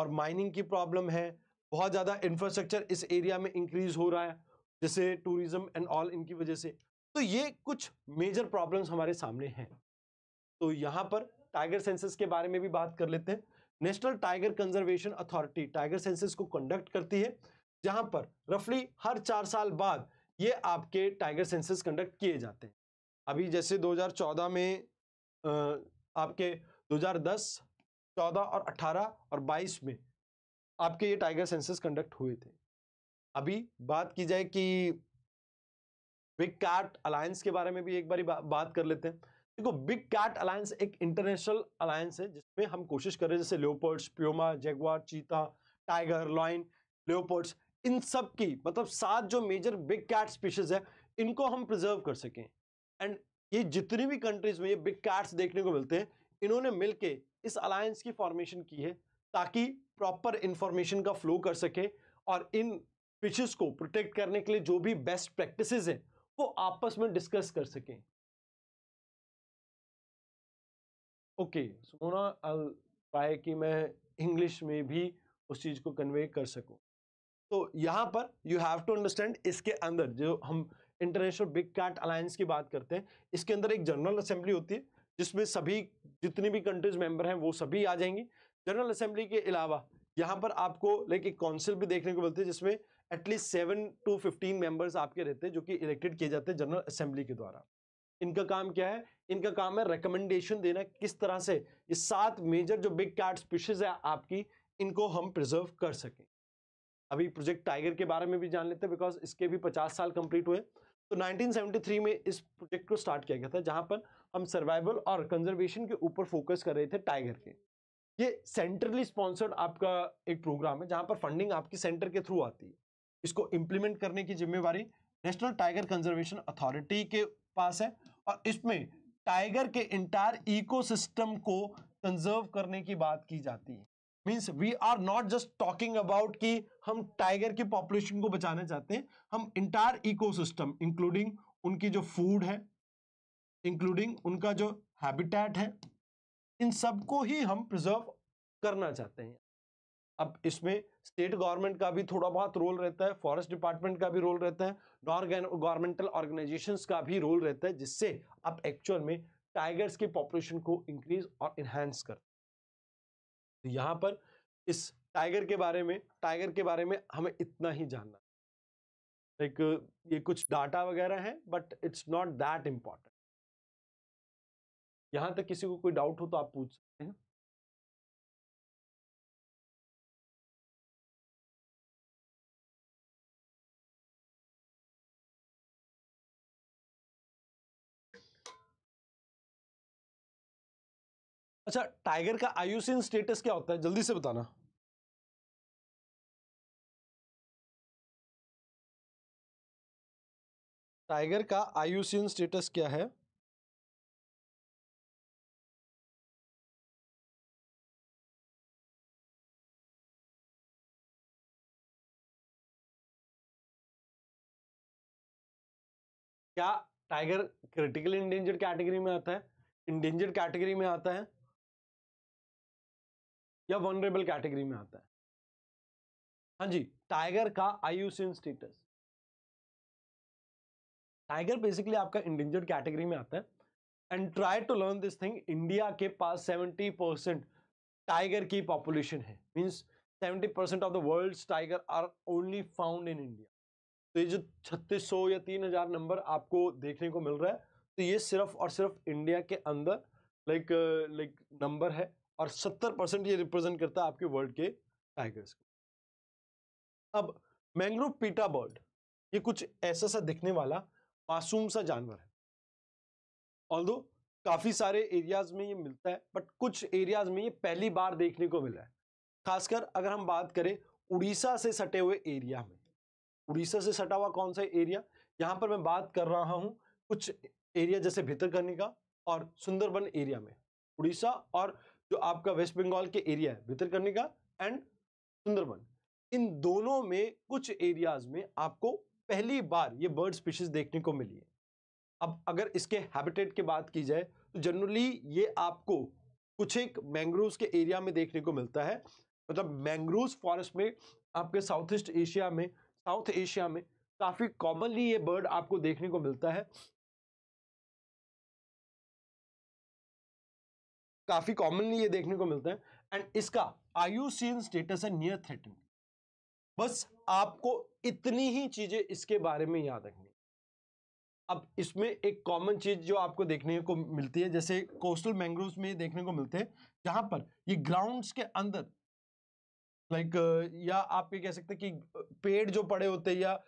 और माइनिंग की प्रॉब्लम है बहुत ज़्यादा इंफ्रास्ट्रक्चर इस एरिया में इंक्रीज हो रहा है जैसे टूरिज्म एंड ऑल इनकी वजह से तो ये कुछ मेजर प्रॉब्लम्स हमारे सामने हैं तो यहाँ पर टाइगर सेंसस के बारे में भी बात कर लेते हैं national tiger conservation authority tiger census को कंडक्ट करती है जहां पर रफली हर चार साल बाद ये आपके टाइगर सेंसस कंडक्ट किए जाते हैं अभी जैसे 2014 में आपके 2010, 14 और 18 और 22 में आपके ये टाइगर सेंसस कंडक्ट हुए थे अभी बात की जाए कि बिग कार्ट अलायंस के बारे में भी एक बार बा, बात कर लेते हैं देखो बिग कैट अलायंस एक इंटरनेशनल अलायंस है जिसमें हम कोशिश कर रहे हैं जैसे leopards puma jaguar cheetah tiger lion leopards इन सब की मतलब सात जो मेजर बिग कैट स्पीशीज है इनको हम प्रिजर्व कर सकें एंड ये जितनी भी कंट्रीज में ये बिग कैट्स देखने को मिलते हैं इन्होंने मिलकर इस अलायंस की फॉर्मेशन की है ताकि प्रॉपर इंफॉर्मेशन का फ्लो कर सके और इन स्पीशीज को प्रोटेक्ट करने के लिए जो भी बेस्ट प्रैक्टिस हैं वो आपस में डिस्कस कर सकें ओके सो ना आई पाए कि मैं इंग्लिश में भी उस चीज़ को कन्वे कर सकूँ तो यहाँ पर यू हैव टू अंडरस्टैंड इसके अंदर जो हम इंटरनेशनल बिग कैट अलायंस की बात करते हैं इसके अंदर एक जनरल असेंबली होती है जिसमें सभी जितनी भी कंट्रीज मेंबर हैं वो सभी आ जाएंगी जनरल असेंबली के अलावा यहाँ पर आपको लाइक एक काउंसिल भी देखने को मिलती है जिसमें at least seven to fifteen members आपके रहते हैं जो कि इलेक्टेड किए जाते हैं जनरल असेंबली के द्वारा इनका काम क्या है इनका काम है रिकमेंडेशन देना किस तरह से ये सात मेजर जो बिग कैट स्पीशीज है आपकी इनको हम प्रिजर्व कर सकें अभी प्रोजेक्ट टाइगर के बारे में भी जान लेते हैं बिकॉज इसके भी 50 साल कंप्लीट हुए तो 1973 में इस प्रोजेक्ट को स्टार्ट किया गया था जहां पर हम सर्वाइवल और कंजर्वेशन के ऊपर फोकस कर रहे थे टाइगर के ये सेंट्रली स्पॉन्सर्ड आपका एक प्रोग्राम है जहां पर फंडिंग आपकी सेंटर के थ्रू आती है इसको इम्प्लीमेंट करने की जिम्मेवारी नेशनल टाइगर कंजर्वेशन अथॉरिटी के पास है और इसमें टाइगर के इंटायर इकोसिस्टम को कंजर्व करने की बात की जाती है means we are not just talking about कि हम टाइगर की पॉपुलेशन को बचाना चाहते हैं हम इंटायर इकोसिस्टम इंक्लूडिंग उनकी जो फूड है इंक्लूडिंग उनका जो हैबिटेट है इन सबको ही हम प्रिजर्व करना चाहते हैं अब इसमें स्टेट गवर्नमेंट का भी थोड़ा बहुत रोल रहता है फॉरेस्ट डिपार्टमेंट का भी रोल रहता है नॉन गवर्नमेंटल ऑर्गेनाइजेशंस का भी रोल रहता है जिससे आप एक्चुअल में टाइगर्स के पॉपुलेशन को इंक्रीज और इन्हेंस कर तो यहाँ पर इस टाइगर के बारे में टाइगर के बारे में हमें इतना ही जानना लाइक ये कुछ डाटा वगैरह है but it's not that important यहाँ तक किसी को कोई डाउट हो तो आप पूछ सकते हैं अच्छा टाइगर का आयुसिन स्टेटस क्या होता है जल्दी से बताना टाइगर का आयुसिन स्टेटस क्या है क्या टाइगर क्रिटिकल इंडेंजर्ड कैटेगरी में आता है इंडेंजर्ड कैटेगरी में आता है या वनरेबल कैटेगरी में आता है हाँ जी टाइगर का आयुसिन स्टेटस टाइगर बेसिकली आपका इंडेंजर्ड कैटेगरी में आता है and try to learn this thing India के पास 70 परसेंट टाइगर की पॉपुलेशन है means 70 percent of the world tiger are only found in India तो ये जो 3600 या 3000 नंबर आपको देखने को मिल रहा है तो ये सिर्फ और सिर्फ इंडिया के अंदर लाइक लाइक नंबर है और 70 परसेंट ये रिप्रेजेंट करता है आपके वर्ल्ड के टाइगर्स को अब मैंग्रोव पीटा बर्ड ये कुछ ऐसा सा दिखने वाला मासूम सा जानवर है ऑल काफ़ी सारे एरियाज में ये मिलता है बट कुछ एरियाज में ये पहली बार देखने को मिला है खासकर अगर हम बात करें उड़ीसा से सटे हुए एरिया में उड़ीसा से सटा हुआ कौन सा एरिया यहाँ पर मैं बात कर रहा हूँ कुछ एरिया जैसे भीतर करने का और सुंदरबन एरिया में उड़ीसा और जो आपका वेस्ट बंगाल के एरिया है भितरकनिका एंड सुंदरबन इन दोनों में कुछ एरियाज में आपको पहली बार ये बर्ड स्पीशीज देखने को मिली है अब अगर इसके हैबिटेट की बात की जाए तो जनरली ये आपको कुछ एक मैंग्रोव के एरिया में देखने को मिलता है मतलब मैंग्रोव फॉरेस्ट में आपके साउथ ईस्ट एशिया में साउथ एशिया में काफ़ी कॉमनली ये बर्ड आपको देखने को मिलता है काफी कॉमनली ये देखने को मिलते हैं एंड इसका आयुसीन स्टेटस है नियर थ्रेटन बस आपको इतनी ही चीजें इसके बारे में याद रखनी अब इसमें एक कॉमन चीज जो आपको देखने को मिलती है जैसे कोस्टल मैंग्रोव में देखने को मिलते हैं जहां पर ये ग्राउंड्स के अंदर लाइक like, या आप ये कह सकते हैं कि पेड़ जो पड़े होते हैं या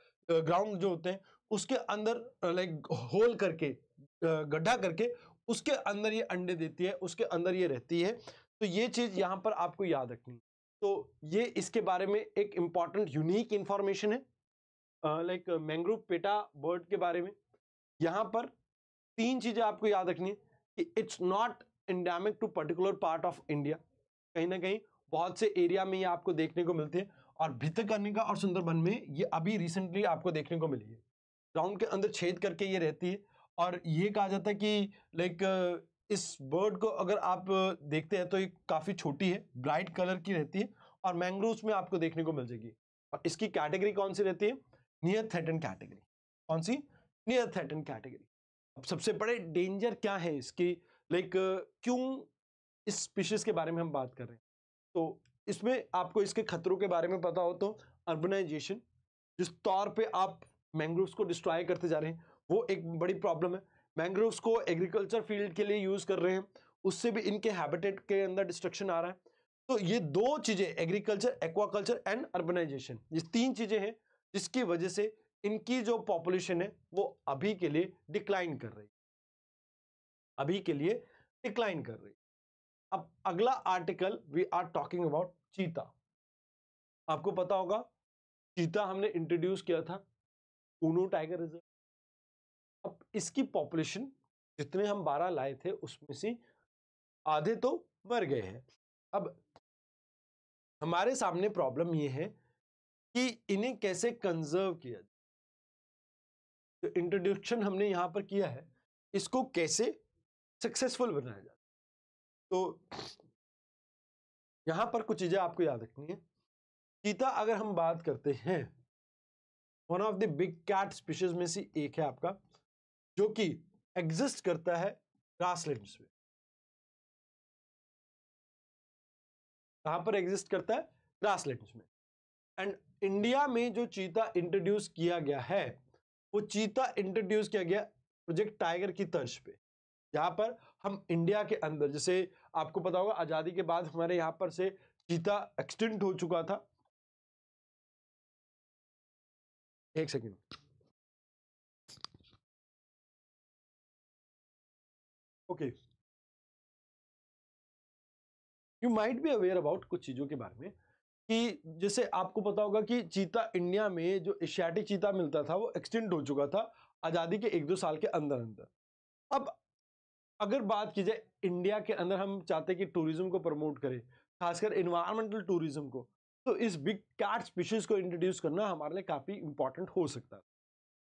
ग्राउंड जो होते हैं उसके अंदर लाइक होल करके गड्ढा करके उसके अंदर ये अंडे देती है उसके अंदर ये रहती है तो ये चीज़ यहाँ पर आपको याद रखनी है तो ये इसके बारे में एक इम्पॉर्टेंट यूनिक इन्फॉर्मेशन है लाइक मैंग्रोव पेटा बर्ड के बारे में यहाँ पर तीन चीज़ें आपको याद रखनी है कि it's not endemic to particular part of India कहीं ना कहीं बहुत से एरिया में ये आपको देखने को मिलते हैं और का और सुंदरबन में ये अभी रिसेंटली आपको देखने को मिली है ग्राउंड के अंदर छेद करके ये रहती है और ये कहा जाता है कि लाइक इस बर्ड को अगर आप देखते हैं तो ये काफ़ी छोटी है ब्राइट कलर की रहती है और मैंग्रोव्स में आपको देखने को मिल जाएगी और इसकी कैटेगरी कौन सी रहती है नियर थ्रेटन कैटेगरी कौन सी नियर थ्रेटन कैटेगरी अब सबसे बड़े डेंजर क्या है इसकी लाइक क्यों इस स्पीशीज़ के बारे में हम बात कर रहे हैं तो इसमें आपको इसके खतरों के बारे में पता हो तो अर्बनाइजेशन जिस तौर पे आप मैंग्रोव्स को डिस्ट्रॉय करते जा रहे हैं वो एक बड़ी प्रॉब्लम है मैंग्रोव्स को एग्रीकल्चर फील्ड के लिए यूज़ कर रहे हैं उससे भी इनके हैबिटेट के अंदर डिस्ट्रक्शन आ रहा है तो ये दो चीज़ें एग्रीकल्चर एक्वाकल्चर एंड अर्बनाइजेशन ये तीन चीज़ें हैं जिसकी वजह से इनकी जो पॉपुलेशन है वो अभी के लिए डिक्लाइन कर रही है अभी के लिए डिक्लाइन कर रही है अब अगला article we are talking about cheetah आपको पता होगा चीता हमने इंट्रोड्यूस किया था ऊनो टाइगर रिजर्व इसकी पॉपुलेशन जितने हम बारह लाए थे उसमें से आधे तो मर गए हैं अब हमारे सामने प्रॉब्लम ये है कि इन्हें कैसे कंजर्व किया जाए तो इंट्रोडक्शन हमने यहाँ पर किया है इसको कैसे सक्सेसफुल बनाया जाए तो यहाँ पर कुछ चीज़ें आपको याद रखनी है चीता अगर हम बात करते हैं one of the big cat species में से एक है आपका जो कि एग्जिस्ट करता है ग्रासलैंड्स में कहां पर एग्जिस्ट करता है ग्रासलैंड्स में एंड इंडिया में जो चीता इंट्रोड्यूस किया गया है वो चीता इंट्रोड्यूस किया गया प्रोजेक्ट टाइगर की तर्ज पे यहाँ पर हम इंडिया के अंदर जैसे आपको पता होगा आज़ादी के बाद हमारे यहाँ पर से चीता एक्सटेंट हो चुका था एक second okay you might be aware about कुछ चीज़ों के बारे में कि जैसे आपको पता होगा कि चीता इंडिया में जो एशियाटिक चीता मिलता था वो एक्सटेंड हो चुका था आज़ादी के एक दो साल के अंदर अंदर अब अगर बात की जाए इंडिया के अंदर हम चाहते हैं कि टूरिज्म को प्रमोट करें खासकर इन्वायरमेंटल टूरिज्म को तो इस बिग कैट स्पीशीज को इंट्रोड्यूस करना हमारे लिए काफ़ी इंपॉर्टेंट हो सकता है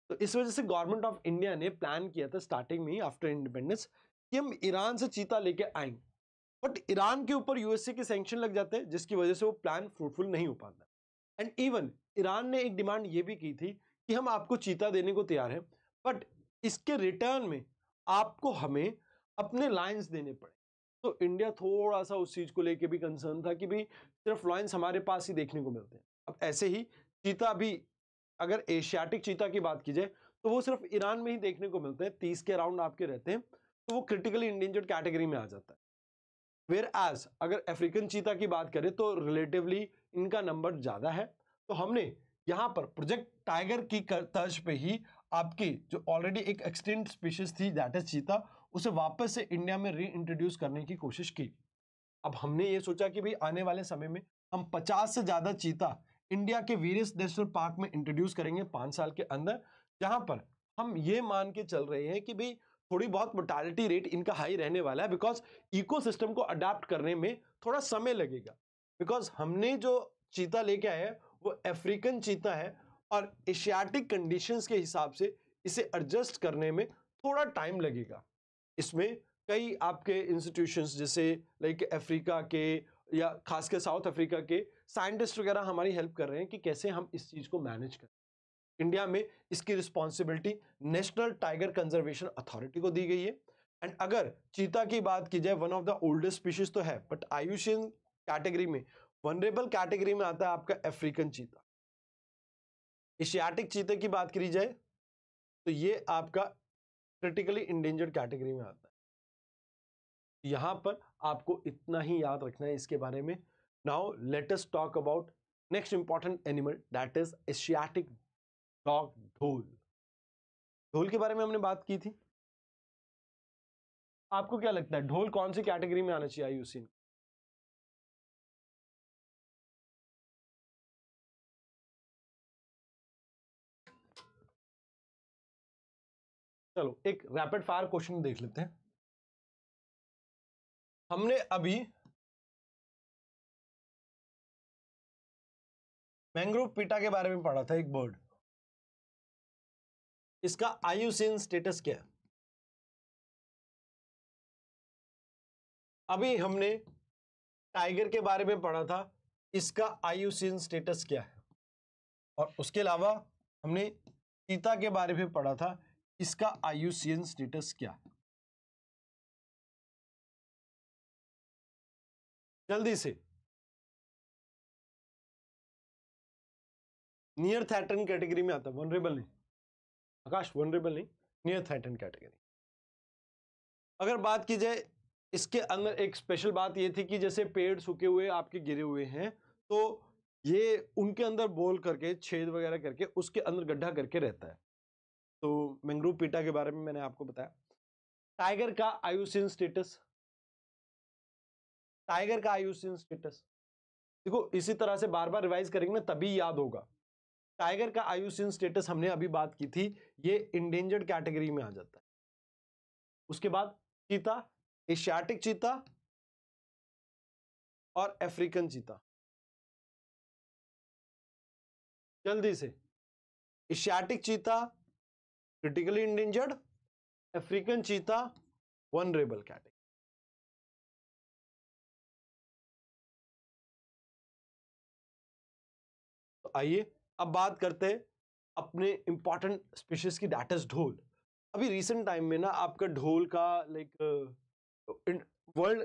तो इस वजह से गवर्नमेंट ऑफ इंडिया ने प्लान किया था स्टार्टिंग में ही आफ्टर इंडिपेंडेंस कि हम ईरान से चीता लेके आएंगे बट ईरान के ऊपर यूएसए के सेंक्शन लग जाते हैं जिसकी वजह से वो प्लान फ्रूटफुल नहीं हो पाता एंड इवन ईरान ने एक डिमांड ये भी की थी कि हम आपको चीता देने को तैयार हैं बट इसके रिटर्न में आपको हमें अपने लाइन्स देने पड़े तो इंडिया थोड़ा सा उस चीज़ को लेके भी कंसर्न था कि भाई सिर्फ लाइन्स हमारे पास ही देखने को मिलते हैं अब ऐसे ही चीता भी अगर एशियाटिक चीता की बात की जाए तो वो सिर्फ ईरान में ही देखने को मिलते हैं तीस के अराउंड आपके रहते हैं तो वो क्रिटिकली इंडेंजर्ड कैटेगरी में आ जाता है वेर एज अगर अफ्रीकन चीता की बात करें तो रिलेटिवली इनका नंबर ज़्यादा है तो हमने यहाँ पर प्रोजेक्ट टाइगर की तर्ज पे ही आपकी जो ऑलरेडी एक एक्सटेंट स्पीशीज थी दैट इज चीता उसे वापस से इंडिया में रीइंट्रोड्यूस करने की कोशिश की अब हमने ये सोचा कि भाई आने वाले समय में हम 50 से ज़्यादा चीता इंडिया के वीरस नेशनल पार्क में इंट्रोड्यूस करेंगे पाँच साल के अंदर जहाँ पर हम ये मान के चल रहे हैं कि भाई थोड़ी बहुत मोटालिटी रेट इनका हाई रहने वाला है बिकॉज इकोसिस्टम को अडाप्ट करने में थोड़ा समय लगेगा बिकॉज हमने जो चीता लेके आए वो अफ्रीकन चीता है और एशियाटिक कंडीशंस के हिसाब से इसे एडजस्ट करने में थोड़ा टाइम लगेगा इसमें कई आपके इंस्टीट्यूशंस जैसे लाइक अफ्रीका के या खासकर साउथ अफ्रीका के साइंटिस्ट वगैरह हमारी हेल्प कर रहे हैं कि कैसे हम इस चीज़ को मैनेज करें इंडिया में इसकी responsibility national tiger conservation authority को दी गई है एंड अगर चीता की बात की जाए one of the oldest species तो है बट आयुषियन कैटेगरी में वनरेबल कैटेगरी में आता है आपका अफ्रीकन चीता एशियाटिक चीते की बात करी जाए तो ये आपका क्रिटिकली इंडेंजर्ड कैटेगरी में आता है यहां पर आपको इतना ही याद रखना है इसके बारे में now latest talk about next important animal that is Asiatic dog dhole dhole के बारे में हमने बात की थी आपको क्या लगता है ढोल कौन सी कैटेगरी में आना चाहिए आयुषीन चलो एक रैपिड फायर क्वेश्चन देख लेते हैं हमने अभी मैंग्रोव पीटा के बारे में पढ़ा था एक बर्ड इसका आयुसीन स्टेटस क्या है अभी हमने टाइगर के बारे में पढ़ा था इसका आयुसीन स्टेटस क्या है और उसके अलावा हमने चीता के बारे में पढ़ा था इसका आयुसीन स्टेटस क्या है जल्दी से नियर थैटन कैटेगरी में आता है वनरेबल नहीं आकाश वनरेबल नहीं नियर थ्रेटन कैटेगरी अगर बात की जाए इसके अंदर एक स्पेशल बात ये थी कि जैसे पेड़ सूखे हुए आपके गिरे हुए हैं तो ये उनके अंदर बोल करके छेद वगैरह करके उसके अंदर गड्ढा करके रहता है तो मैंग्रोव पीटा के बारे में मैंने आपको बताया टाइगर का आयुसिन स्टेटस टाइगर का आयुसिन स्टेटस देखो इसी तरह से बार बार रिवाइज करेंगे ना तभी याद होगा टाइगर का आयुषीन स्टेटस हमने अभी बात की थी ये इंडेंजर्ड कैटेगरी में आ जाता है उसके बाद चीता एशियाटिक चीता और अफ्रीकन चीता जल्दी से Asiatic cheetah critically endangered African cheetah vulnerable category तो आइए अब बात करते हैं अपने इम्पॉर्टेंट स्पीशीज की दैट इज ढोल अभी रिसेंट टाइम में ना आपका ढोल का लाइक वर्ल्ड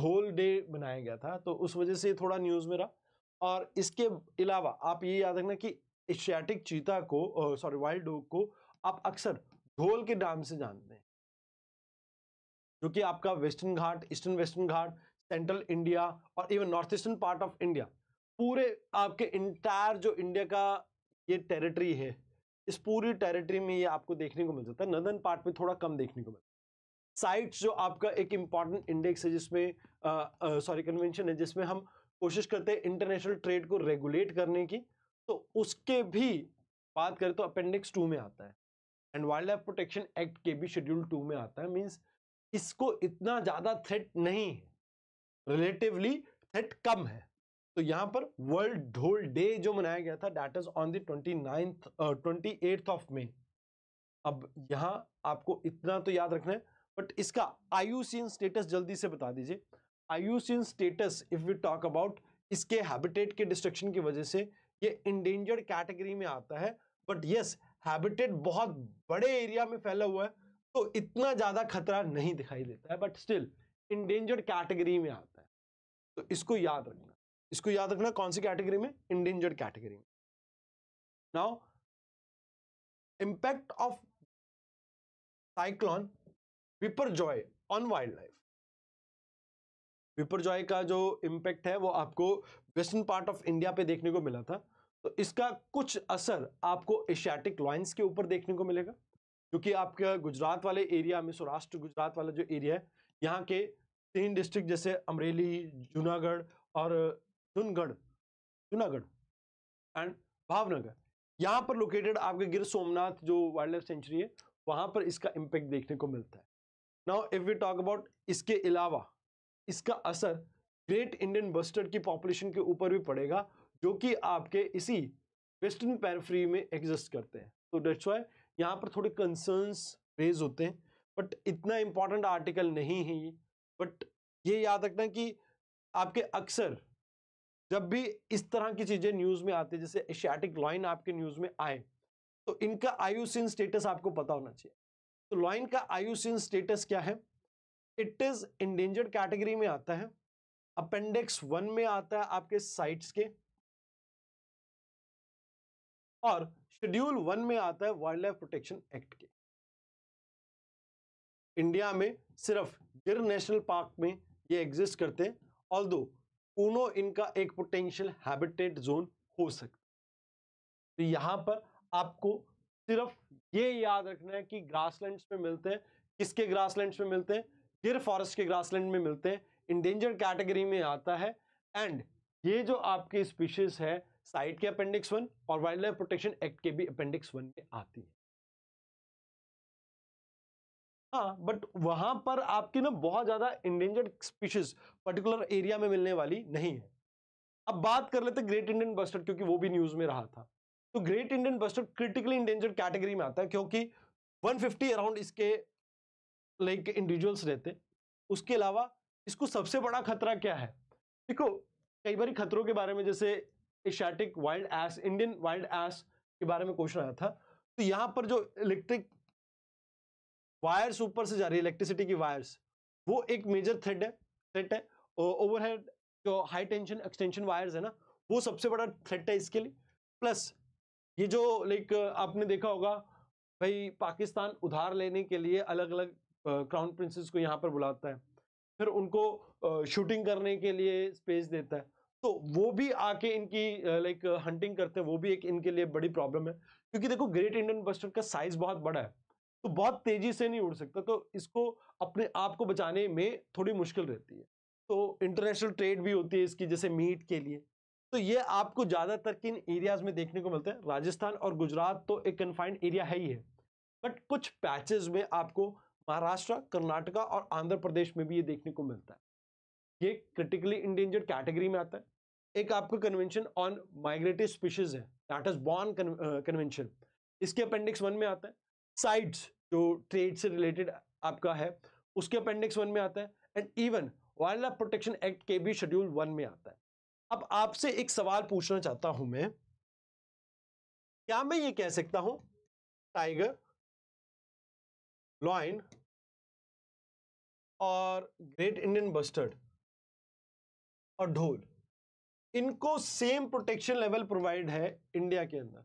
ढोल डे बनाया गया था तो उस वजह से थोड़ा न्यूज़ में रहा और इसके अलावा आप ये याद रखना कि एशियाटिक चीता को सॉरी वाइल्ड डोग को आप अक्सर ढोल के नाम से जानते हैं जो कि आपका western ghat eastern western ghat central India और even north eastern part of India पूरे आपके इंटायर जो इंडिया का ये टेरिटरी है इस पूरी टेरिटरी में ये आपको देखने को मिल जाता है नदन पार्ट में थोड़ा कम देखने को मिलता है साइट्स जो आपका एक इम्पॉर्टेंट इंडेक्स है जिसमें सॉरी कन्वेंशन है जिसमें हम कोशिश करते हैं इंटरनेशनल ट्रेड को रेगुलेट करने की तो उसके भी बात करें तो अपेंडिक्स टू में आता है and wild life protection act के भी शेड्यूल टू में आता है मीन्स इसको इतना ज़्यादा थ्रेट नहीं है रिलेटिवली थ्रेट कम है तो यहाँ पर वर्ल्ड ढोल डे जो मनाया गया था date is on the twenty ninth twenty eighth of May अब यहाँ आपको इतना तो याद रखना है बट इसका आयुसियन स्टेटस जल्दी से बता दीजिए IUCN status if you talk about इसके हैबिटेट के डिस्ट्रक्शन की वजह से ये इंडेंजर्ड कैटेगरी में आता है बट यस हैबिटेट बहुत बड़े एरिया में फैला हुआ है तो इतना ज़्यादा खतरा नहीं दिखाई देता है बट स्टिल इंडेंजर्ड कैटेगरी में आता है तो इसको याद रखें इसको याद रखना कौन सी कैटेगरी में इंडेंजर्ड कैटेगरी में now impact of cyclone Biparjoy on wild life Biparjoy का जो इंपैक्ट है वो आपको वेस्टर्न पार्ट ऑफ इंडिया पे देखने को मिला था तो इसका कुछ असर आपको एशियाटिक लॉइंस के ऊपर देखने को मिलेगा क्योंकि आपका गुजरात वाले एरिया में सौराष्ट्र गुजरात वाला जो एरिया है यहाँ के तीन डिस्ट्रिक्ट जैसे अमरेली जूनागढ़ और सुनगढ़ जूनागढ़ एंड भावनगर यहाँ पर लोकेटेड आपके गिर सोमनाथ जो वाइल्ड लाइफ सेंचुरी है वहाँ पर इसका इम्पैक्ट देखने को मिलता है now if we talk about इसके अलावा इसका असर ग्रेट इंडियन बस्टर्ड की पॉपुलेशन के ऊपर भी पड़ेगा जो कि आपके इसी वेस्टर्न पैरफ्री में एग्जिस्ट करते हैं तो डेट्स वाई यहाँ पर थोड़े कंसर्न्स रेज होते हैं बट इतना इम्पॉर्टेंट आर्टिकल नहीं है ये बट ये याद रखना कि आपके अक्सर जब भी इस तरह की चीजें न्यूज में आती है जैसे एशियाटिक लॉइन आपके न्यूज में आए तो इनका आयुसिन स्टेटस आपको पता होना चाहिए तो लॉइन का आयुसिन स्टेटस क्या है इट इज इंडेंजर्ड कैटेगरी में आता है अपेंडिक्स वन में आता है आपके साइट्स के और शेड्यूल वन में आता है वाइल्ड लाइफ प्रोटेक्शन एक्ट के इंडिया में सिर्फ गिर नेशनल पार्क में ये एग्जिस्ट करते हैं ऑल दो कोनो इनका एक पोटेंशियल हैबिटेट जोन हो सकता तो यहां पर आपको सिर्फ ये याद रखना है कि ग्रासलैंड्स में मिलते हैं किसके ग्रासलैंड्स में मिलते हैं गिर फॉरेस्ट के ग्रासलैंड में मिलते हैं इंडेंजर कैटेगरी में आता है एंड ये जो आपके स्पीशीज है साइट के अपेंडिक्स वन और वाइल्ड लाइफ प्रोटेक्शन एक्ट के भी अपेंडिक्स वन में आती है हाँ बट वहां पर आपकी ना बहुत ज्यादा इंडेंजर्ड स्पीशीज पर्टिकुलर एरिया में मिलने वाली नहीं है अब बात कर लेते ग्रेट इंडियन बस्टर्ड क्योंकि वो भी न्यूज में रहा था तो great Indian bustard critically endangered category में आता है क्योंकि 150 अराउंड इसके लाइक इंडिविजुअल्स रहते उसके अलावा इसको सबसे बड़ा खतरा क्या है देखो कई बार खतरों के बारे में जैसे Asiatic wild ass Indian wild ass के बारे में क्वेश्चन आया था तो यहाँ पर जो इलेक्ट्रिक वायर्स ऊपर से जा रही है इलेक्ट्रिसिटी की वायर्स वो एक मेजर थ्रेड है थ्रेट है ओवरहेड जो हाई टेंशन एक्सटेंशन वायर्स है ना वो सबसे बड़ा थ्रेट है इसके लिए प्लस ये जो लाइक आपने देखा होगा भाई पाकिस्तान उधार लेने के लिए अलग अलग क्राउन प्रिंसेस को यहाँ पर बुलाता है फिर उनको शूटिंग करने के लिए स्पेस देता है तो वो भी आके इनकी लाइक हंटिंग करते हैं वो भी एक इनके लिए बड़ी प्रॉब्लम है क्योंकि देखो ग्रेट इंडियन बस्टर का साइज बहुत बड़ा है तो बहुत तेजी से नहीं उड़ सकता तो इसको अपने आप को बचाने में थोड़ी मुश्किल रहती है तो इंटरनेशनल ट्रेड भी होती है इसकी जैसे मीट के लिए तो ये आपको ज़्यादातर किन एरियाज में देखने को मिलता है राजस्थान और गुजरात तो एक कन्फाइंड एरिया है ही है बट कुछ पैचेज में आपको महाराष्ट्र कर्नाटका और आंध्र प्रदेश में भी ये देखने को मिलता है ये क्रिटिकली इंडेंजर्ड कैटेगरी में आता है एक आपको कन्वेंशन ऑन माइग्रेटिव स्पीशीज है दैट इज बॉर्न कन्वेंशन इसके अपेंडिक्स वन में आता है साइड्स जो ट्रेड से रिलेटेड आपका है उसके अपेंडिक्स वन में आता है and even wild life protection act के भी शेड्यूल वन में आता है अब आपसे एक सवाल पूछना चाहता हूं मैं क्या मैं ये कह सकता हूं टाइगर लॉइन और ग्रेट इंडियन बस्टर्ड और ढोल इनको सेम प्रोटेक्शन लेवल प्रोवाइड है इंडिया के अंदर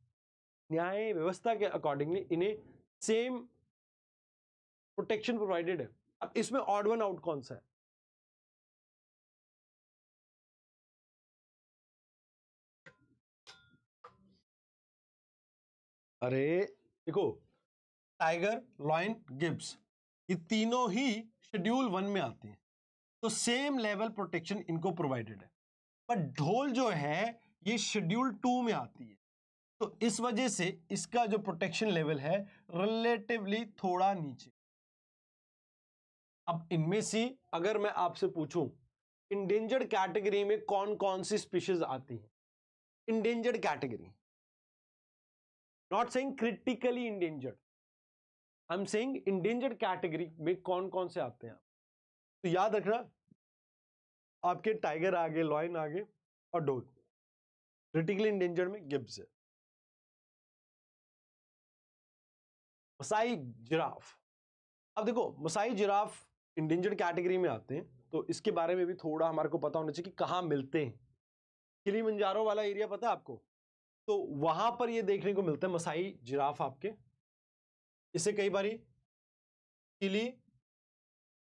न्याय व्यवस्था के अकॉर्डिंगली इन्हें सेम प्रोटेक्शन प्रोवाइडेड है अब इसमें ऑड वन आउट कौन सा है अरे देखो टाइगर लॉइन गिब्स ये तीनों ही शेड्यूल वन में आते हैं तो सेम लेवल प्रोटेक्शन इनको प्रोवाइडेड है पर ढोल जो है ये शेड्यूल टू में आती है तो इस वजह से इसका जो प्रोटेक्शन लेवल है रिलेटिवली थोड़ा नीचे अब इनमें से अगर मैं आपसे पूछूं इंडेंजर्ड कैटेगरी में कौन कौन सी स्पीशीज आती है endangered category not saying critically endangered I am saying endangered category में कौन कौन से आते हैं तो याद रखना आपके टाइगर आगे लॉइन आगे और डोग क्रिटिकली इंडेंजर्ड में गिब्स है मसाई जिराफ अब देखो मसाई जिराफ इंडेंजर्ड कैटेगरी में आते हैं तो इसके बारे में भी थोड़ा हमारे को पता होना चाहिए कि कहाँ मिलते हैं किली मंजारों वाला एरिया पता है आपको तो वहां पर ये देखने को मिलता है मसाई जिराफ आपके इसे कई बार किली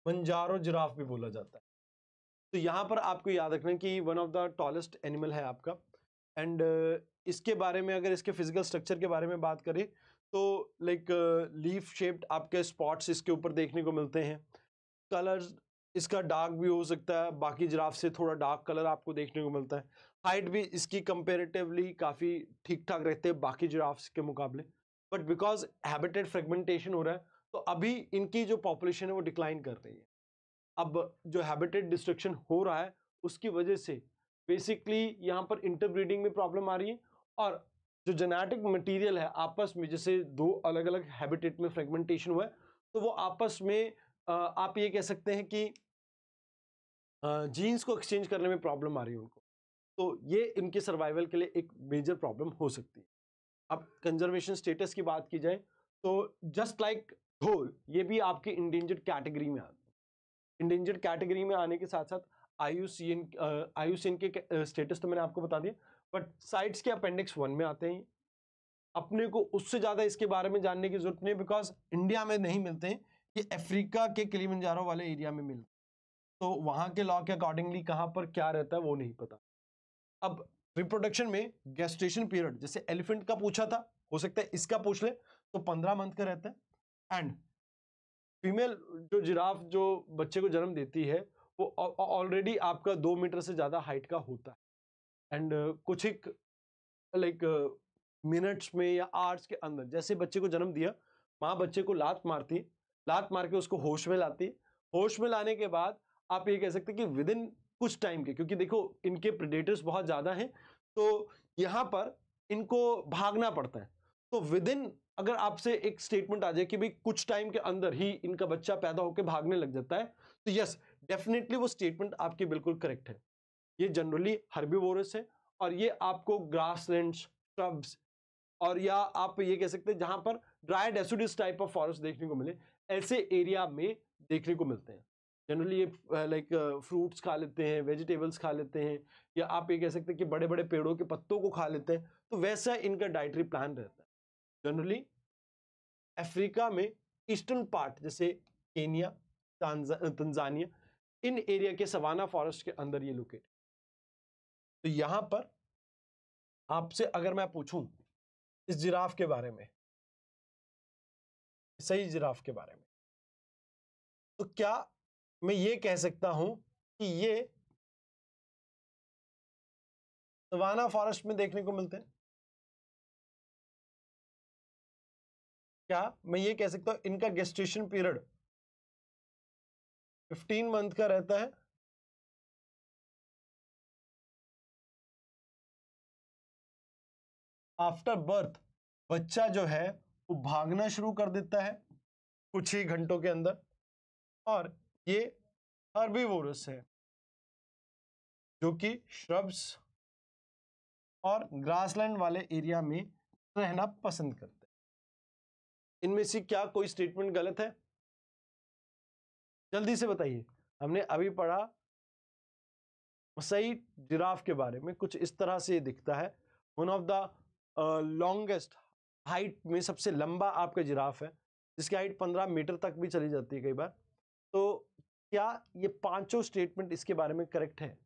मंजारो जिराफ भी बोला जाता है तो यहाँ पर आपको याद रखना कि one of the tallest animal है आपका एंड इसके बारे में अगर इसके फिजिकल स्ट्रक्चर के बारे में बात करें तो लाइक लीफ शेप्ड आपके स्पॉट्स इसके ऊपर देखने को मिलते हैं कलर्स इसका डार्क भी हो सकता है बाकी जराफ से थोड़ा डार्क कलर आपको देखने को मिलता है हाइट भी इसकी कंपेरेटिवली काफ़ी ठीक ठाक रहते हैं बाकी जराफ्स के मुकाबले बट बिकॉज हैबिटेड फ्रेगमेंटेशन हो रहा है तो अभी इनकी जो पॉपुलेशन है वो डिक्लाइन कर रही है अब जो हैबिटेड डिस्ट्रक्शन हो रहा है उसकी वजह से बेसिकली यहाँ पर इंटरब्रीडिंग में प्रॉब्लम आ रही है और जो जेनेटिक मटेरियल है आपस में जैसे दो अलग अलग हैबिटेट में फ्रेगमेंटेशन हुआ है तो वो आपस में आप ये कह सकते हैं कि जीन्स को एक्सचेंज करने में प्रॉब्लम आ रही है उनको तो ये इनके सर्वाइवल के लिए एक मेजर प्रॉब्लम हो सकती है अब कंजर्वेशन स्टेटस की बात की जाए तो जस्ट लाइक ढोल ये भी आपके इंडेंजर्ड कैटेगरी में आते हैं इंडेंजर्ड कैटेगरी में आने के साथ साथ सी के स्टेटस तो मैंने आपको बता दिया बट साइट्स के अपेंडिक्स वन में आते हैं अपने को उससे ज़्यादा इसके बारे में जानने की जरूरत नहीं बिकॉज इंडिया में नहीं मिलते हैं ये अफ्रीका के क्लीमजारो वाले एरिया में मिलते तो वहाँ के लॉ के अकॉर्डिंगली कहाँ पर क्या रहता है वो नहीं पता अब रिप्रोडक्शन में गेस्टेशन पीरियड जैसे एलिफेंट का पूछा था हो सकता है इसका पूछ ले तो पंद्रह मंथ का रहता है एंड फीमेल जो जिराफ जो बच्चे को जन्म देती है वो ऑलरेडी आपका दो मीटर से ज़्यादा हाइट का होता है एंड कुछ एक लाइक मिनट्स में या आवर्स के अंदर जैसे बच्चे को जन्म दिया माँ बच्चे को लात मारती है लात मार के उसको होश में लाती होश में लाने के बाद आप ये कह सकते कि विद इन कुछ टाइम के क्योंकि देखो इनके प्रिडेटर्स बहुत ज़्यादा हैं तो यहाँ पर इनको भागना पड़ता है तो विद इन अगर आपसे एक स्टेटमेंट आ जाए कि भाई कुछ टाइम के अंदर ही इनका बच्चा पैदा होकर भागने लग जाता है तो यस डेफिनेटली वो स्टेटमेंट आपकी बिल्कुल करेक्ट है ये जनरली हर्बीवोरस है और ये आपको ग्रासलैंड श्रब्स और या आप ये कह सकते हैं जहां पर dry deciduous type of forest देखने को मिले ऐसे एरिया में देखने को मिलते हैं जनरली ये लाइक फ्रूट्स खा लेते हैं वेजिटेबल्स खा लेते हैं या आप ये कह सकते हैं कि बड़े बड़े पेड़ों के पत्तों को खा लेते हैं तो वैसा इनका डाइटरी प्लान रहता है जनरली अफ्रीका में ईस्टर्न पार्ट जैसे केनिया तंजानिया इन एरिया के सवाना फॉरेस्ट के अंदर ये लोकेट तो यहां पर आपसे अगर मैं पूछूं इस जिराफ के बारे में सही जिराफ के बारे में तो क्या मैं ये कह सकता हूं कि ये सवाना फॉरेस्ट में देखने को मिलते हैं क्या मैं ये कह सकता हूं इनका गेस्टेशन पीरियड 15 मंथ का रहता है आफ्टर बर्थ बच्चा जो है वो भागना शुरू कर देता है कुछ ही घंटों के अंदर और ये हर्बीवोरस है जो कि श्रब्स और ग्रासलैंड वाले एरिया में रहना पसंद करते हैं इनमें से क्या कोई स्टेटमेंट गलत है जल्दी से बताइए हमने अभी पढ़ा मसई जिराफ के बारे में कुछ इस तरह से दिखता है one of the longest height में सबसे लंबा आपका जिराफ है जिसकी हाइट पंद्रह मीटर तक भी चली जाती है कई बार तो क्या ये पांचों स्टेटमेंट इसके बारे में करेक्ट है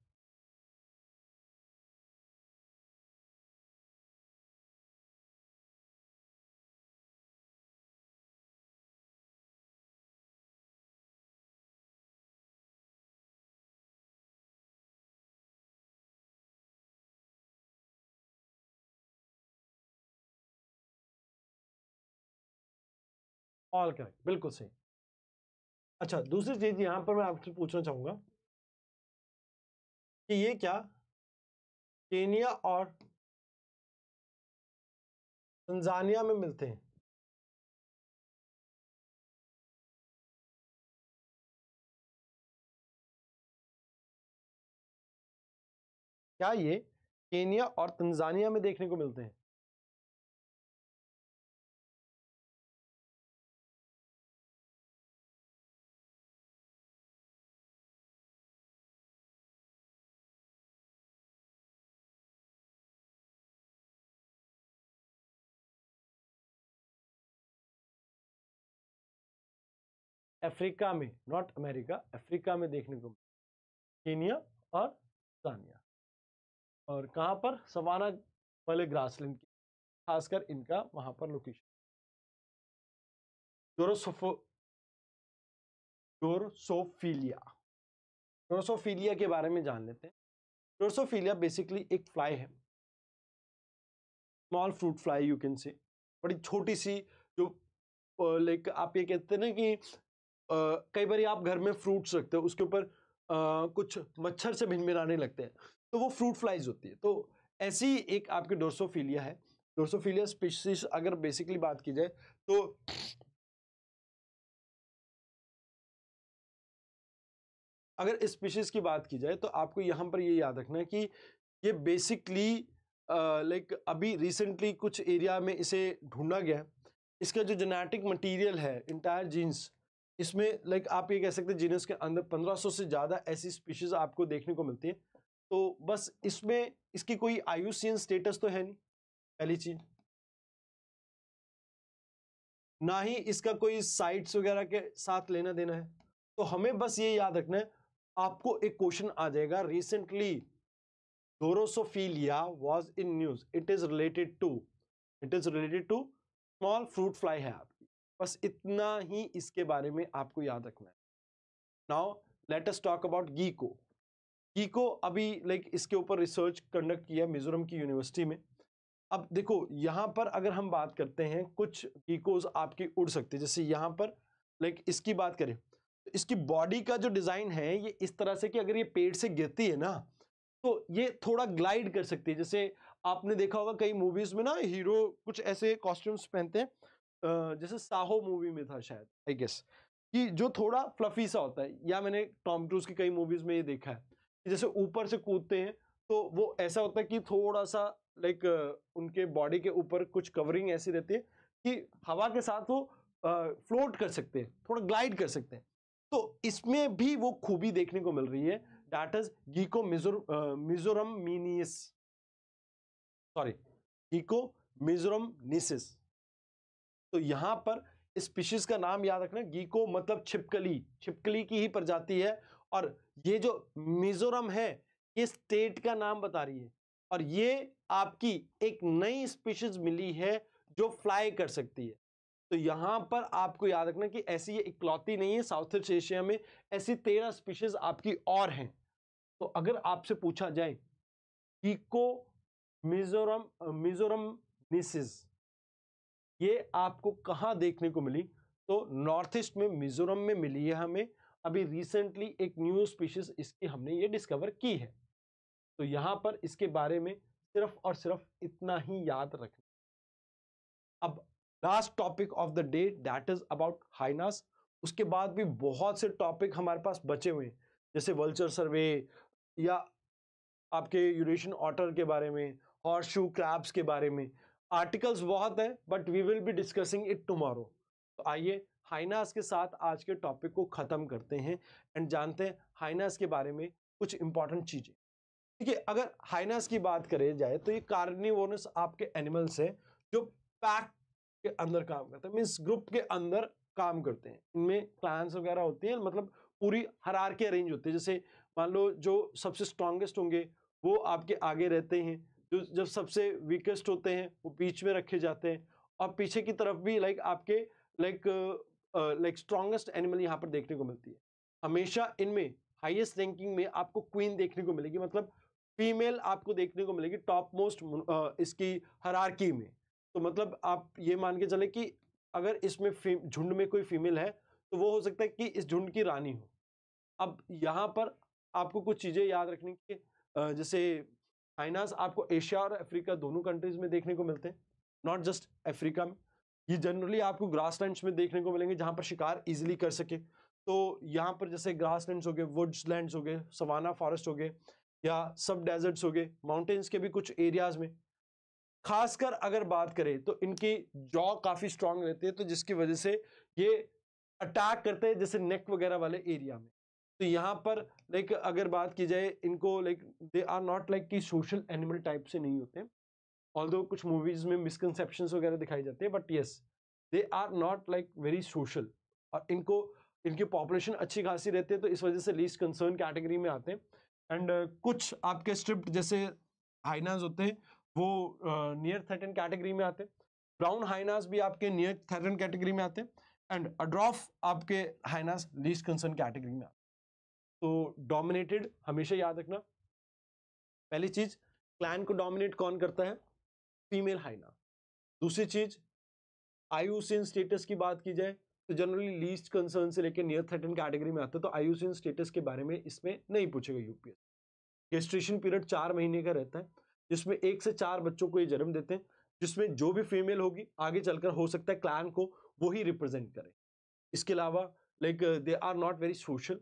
ऑल करेक्ट बिल्कुल सही अच्छा दूसरी चीज यहां पर मैं आपसे पूछना चाहूंगा कि ये क्या केनिया और तंजानिया में मिलते हैं क्या ये केनिया और तंजानिया में देखने को मिलते हैं अफ्रीका में नॉर्थ अमेरिका अफ्रीका में देखने को केनिया और तानिया और कहाँ पर सवाना वाले ग्रासलैंड की खासकर इनका वहाँ पर लोकेशन डोरोसोफो डोरसोफीलिया डोरसोफीलिया के बारे में जान लेते हैं डोरसोफीलिया बेसिकली एक फ्लाई है small fruit fly you can say बड़ी छोटी सी जो लाइक आप ये कहते हैं ना कि कई बार आप घर में फ्रूट्स रखते हो उसके ऊपर कुछ मच्छर से भिन लगते हैं तो वो फ्रूट फ्लाइज होती है तो ऐसी एक आपकी डोर्सोफीलिया है डोर्सोफीलिया स्पीशीज अगर बेसिकली बात की जाए तो अगर स्पीशीज की बात की जाए तो आपको यहाँ पर ये याद रखना है कि ये बेसिकली लाइक अभी रिसेंटली कुछ एरिया में इसे ढूंढा गया इसका जो जेनेटिक मटेरियल है इंटायर जीन्स इसमें लाइक आप ये कह सकते हैं जीनस के अंदर 1500 से ज़्यादा ऐसी स्पीशीज़ आपको देखने को मिलती है तो बस इसमें इसकी कोई आयुसियन स्टेटस तो है नहीं पहली चीज़ ना ही इसका कोई साइट्स वगैरह के साथ लेना देना है तो हमें बस ये याद रखना है आपको एक क्वेश्चन आ जाएगा recently Drosophila was in news it is related to it is related to small fruit fly है बस इतना ही इसके बारे में आपको याद रखना है now latest talk about gecko gecko अभी लाइक इसके ऊपर रिसर्च कंडक्ट किया मिजोरम की यूनिवर्सिटी में अब देखो यहाँ पर अगर हम बात करते हैं कुछ गीकोज आपकी उड़ सकते हैं जैसे यहाँ पर लाइक इसकी बात करें तो इसकी बॉडी का जो डिज़ाइन है ये इस तरह से कि अगर ये पेड़ से गिरती है ना तो ये थोड़ा ग्लाइड कर सकती है जैसे आपने देखा होगा कई मूवीज़ में ना हीरो कुछ ऐसे कॉस्ट्यूम्स पहनते हैं जैसे साहो मूवी में था शायद आई गेस कि जो थोड़ा फ्लफी सा होता है या मैंने टॉम क्रूज की कई मूवीज में ये देखा है कि जैसे ऊपर से कूदते हैं तो वो ऐसा होता है कि थोड़ा सा लाइक उनके बॉडी के ऊपर कुछ कवरिंग ऐसी रहती है कि हवा के साथ वो फ्लोट कर सकते हैं थोड़ा ग्लाइड कर सकते हैं तो इसमें भी वो खूबी देखने को मिल रही है डैट इज गीको मिजोरम मीनियस सॉरी गीको मिजोरम निसिस तो यहाँ पर स्पीशीज का नाम याद रखना गीको मतलब छिपकली छिपकली की ही प्रजाति है और ये जो मिजोरम है ये स्टेट का नाम बता रही है और ये आपकी एक नई स्पीशीज मिली है जो फ्लाई कर सकती है तो यहाँ पर आपको याद रखना कि ऐसी ये इकलौती नहीं है साउथ ईस्ट एशिया में ऐसी तेरह स्पीशीज आपकी और हैं तो अगर आपसे पूछा जाए इको मिजोरम मिजोरम निसिस ये आपको कहाँ देखने को मिली तो नॉर्थ ईस्ट में मिजोरम में मिली है हमें अभी रिसेंटली एक न्यू स्पीशीज इसकी हमने ये डिस्कवर की है तो यहाँ पर इसके बारे में सिर्फ और सिर्फ इतना ही याद रखना अब last topic of the day that is about hyenas उसके बाद भी बहुत से टॉपिक हमारे पास बचे हुए हैं जैसे वल्चर सर्वे या आपके यूरेशन ऑटर के बारे में और शू क्रैप्स के बारे में आर्टिकल्स बहुत हैं but we will be discussing it tomorrow तो आइए हाइनास के साथ आज के टॉपिक को ख़त्म करते हैं एंड जानते हैं हाइनास के बारे में कुछ इंपॉर्टेंट चीज़ें ठीक है अगर हाइनास की बात करें जाए तो ये कार्निवोनस आपके एनिमल्स हैं जो पैक के अंदर काम करते हैं मीन्स ग्रुप के अंदर काम करते हैं इनमें क्लांस वगैरह होते हैं मतलब पूरी हरार के अरेंज होते हैं जैसे मान लो जो सबसे स्ट्रांगेस्ट होंगे वो आपके आगे रहते हैं जो जब सबसे वीकेस्ट होते हैं वो बीच में रखे जाते हैं और पीछे की तरफ भी लाइक आपके लाइक लाइक स्ट्रांगेस्ट एनिमल यहाँ पर देखने को मिलती है हमेशा इनमें हाइएस्ट रैंकिंग में आपको क्वीन देखने को मिलेगी मतलब फीमेल आपको देखने को मिलेगी टॉप मोस्ट इसकी हरारकी में तो मतलब आप ये मान के चले कि अगर इसमें झुंड में कोई फीमेल है तो वो हो सकता है कि इस झुंड की रानी हो अब यहाँ पर आपको कुछ चीज़ें याद रखने की जैसे हाइनास आपको एशिया और अफ्रीका दोनों कंट्रीज में देखने को मिलते हैं नॉट जस्ट अफ्रीका में ये जनरली आपको ग्रास लैंड्स में देखने को मिलेंगे जहाँ पर शिकार इजिली कर सके तो यहाँ पर जैसे ग्रास लैंड्स हो गए वुड्स लैंड्स हो गए सवाना फॉरेस्ट हो गए या सब डेजर्ट्स हो गए माउंटेन्स के भी कुछ एरियाज में खासकर अगर बात करें तो इनकी जॉ काफ़ी स्ट्रांग रहती है तो जिसकी वजह से ये अटैक करते हैं जैसे नेक वगैरह वाले एरिया में तो यहाँ पर लाइक अगर बात की जाए इनको like they are not like कि सोशल एनिमल टाइप से नहीं होते ऑल दो कुछ मूवीज़ में मिसकनसेप्शन वगैरह दिखाई जाते हैं but yes they are not like very social और इनको इनकी पॉपुलेशन अच्छी खासी रहती है तो इस वजह से लीस्ट कंसर्न कैटेगरी में आते हैं एंड uh, कुछ आपके स्ट्रिप्ट जैसे हाइनाज होते हैं वो नियर थर्टन कैटेगरी में आते हैं ब्राउन हाइनाज भी आपके नियर थर्टन कैटेगरी में आते हैं एंड अड्रॉफ आपके हाइनाज लीस्ट कंसर्न कैटेगरी में आते हैं तो डोमिनेटेड हमेशा याद रखना पहली चीज क्लैन को डोमिनेट कौन करता है फीमेल हाइना दूसरी चीज आयुसिन स्टेटस की बात की जाए तो जनरली लीस्ट कंसर्न से लेकर नियर थर्टन कैटेगरी में आता है तो आयुसिन स्टेटस के बारे में इसमें नहीं पूछेगा यूपीएस गेस्ट्रेशन पीरियड चार महीने का रहता है जिसमें एक से चार बच्चों को ये जन्म देते हैं जिसमें जो भी फीमेल होगी आगे चलकर हो सकता है क्लैन को वो रिप्रेजेंट करे इसके अलावा like they are not very social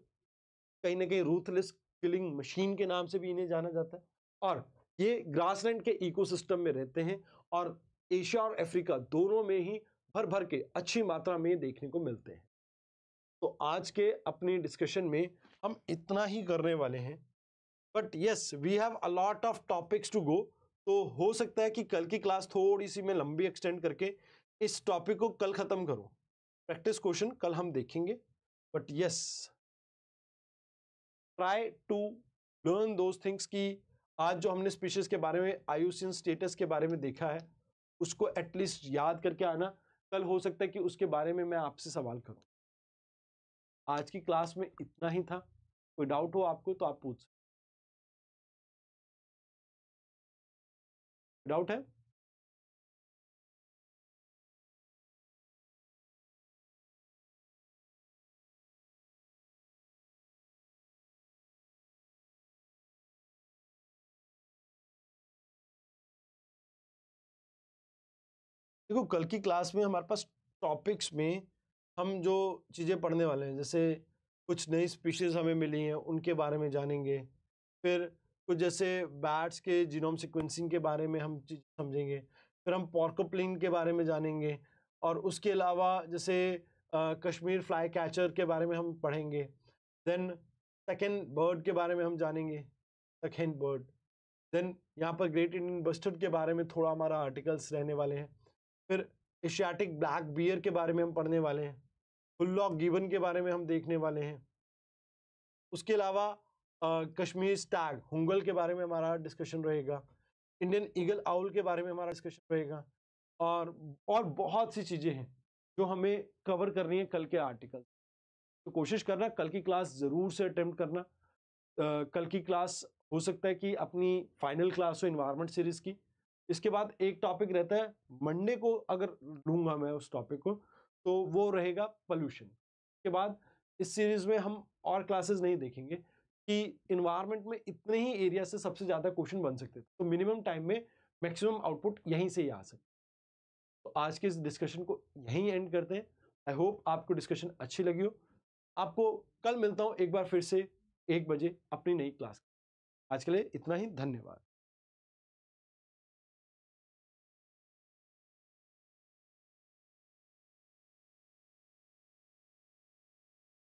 कहीं ना कहीं रूथलेस किलिंग मशीन के नाम से भी इन्हें जाना जाता है और ये ग्रासलैंड के इकोसिस्टम में रहते हैं और एशिया और अफ्रीका दोनों में ही भर भर के अच्छी मात्रा में देखने को मिलते हैं तो आज के अपने डिस्कशन में हम इतना ही करने वाले हैं but yes we have a lot of topics to go तो हो सकता है कि कल की क्लास थोड़ी सी मैं लंबी एक्सटेंड करके इस टॉपिक को कल ख़त्म करूं प्रैक्टिस क्वेश्चन कल हम देखेंगे but yes try to learn those things की आज जो हमने स्पीशीज के बारे में आयुषियन स्टेटस के बारे में देखा है उसको एटलीस्ट याद करके आना कल हो सकता है कि उसके बारे में मैं आपसे सवाल करूं आज की क्लास में इतना ही था कोई डाउट हो आपको तो आप पूछ सकते डाउट है देखो कल की क्लास में हमारे पास टॉपिक्स में हम जो चीज़ें पढ़ने वाले हैं जैसे कुछ नई स्पीशीज़ हमें मिली हैं उनके बारे में जानेंगे फिर कुछ जैसे बैट्स के जीनोम सिक्वेंसिंग के बारे में हम चीज़ समझेंगे फिर हम पॉर्कोप्लिन के बारे में जानेंगे और उसके अलावा जैसे आ, कश्मीर फ्लाई कैचर के बारे में हम पढ़ेंगे देन सेकेंड बर्ड के बारे में हम जानेंगे सेकेंड बर्ड देन यहाँ पर ग्रेट इंडियन बस्टर्ड के बारे में थोड़ा हमारा आर्टिकल्स रहने वाले हैं फिर एशियाटिक ब्लैक बियर के बारे में हम पढ़ने वाले हैं फुल्लॉक गिवन के बारे में हम देखने वाले हैं उसके अलावा कश्मीर स्टैग हुंगल के बारे में हमारा डिस्कशन रहेगा इंडियन ईगल आउल के बारे में हमारा डिस्कशन रहेगा और और बहुत सी चीज़ें हैं जो हमें कवर करनी है कल के आर्टिकल तो कोशिश करना कल की क्लास ज़रूर से अटैम्प्ट करना आ, कल की क्लास हो सकता है कि अपनी फाइनल क्लास हो इन्वायरमेंट सीरीज़ की इसके बाद एक टॉपिक रहता है मंडे को अगर लूँगा मैं उस टॉपिक को तो वो रहेगा पॉल्यूशन के बाद इस सीरीज़ में हम और क्लासेस नहीं देखेंगे कि इन्वायरमेंट में इतने ही एरिया से सबसे ज़्यादा क्वेश्चन बन सकते थे तो मिनिमम टाइम में मैक्सिमम आउटपुट यहीं से ही आ सकते तो आज के इस डिस्कशन को यहीं एंड करते हैं आई होप आपको डिस्कशन अच्छी लगी हो आपको कल मिलता हूँ एक बार फिर से एक बजे अपनी नई क्लास आज के लिए इतना ही धन्यवाद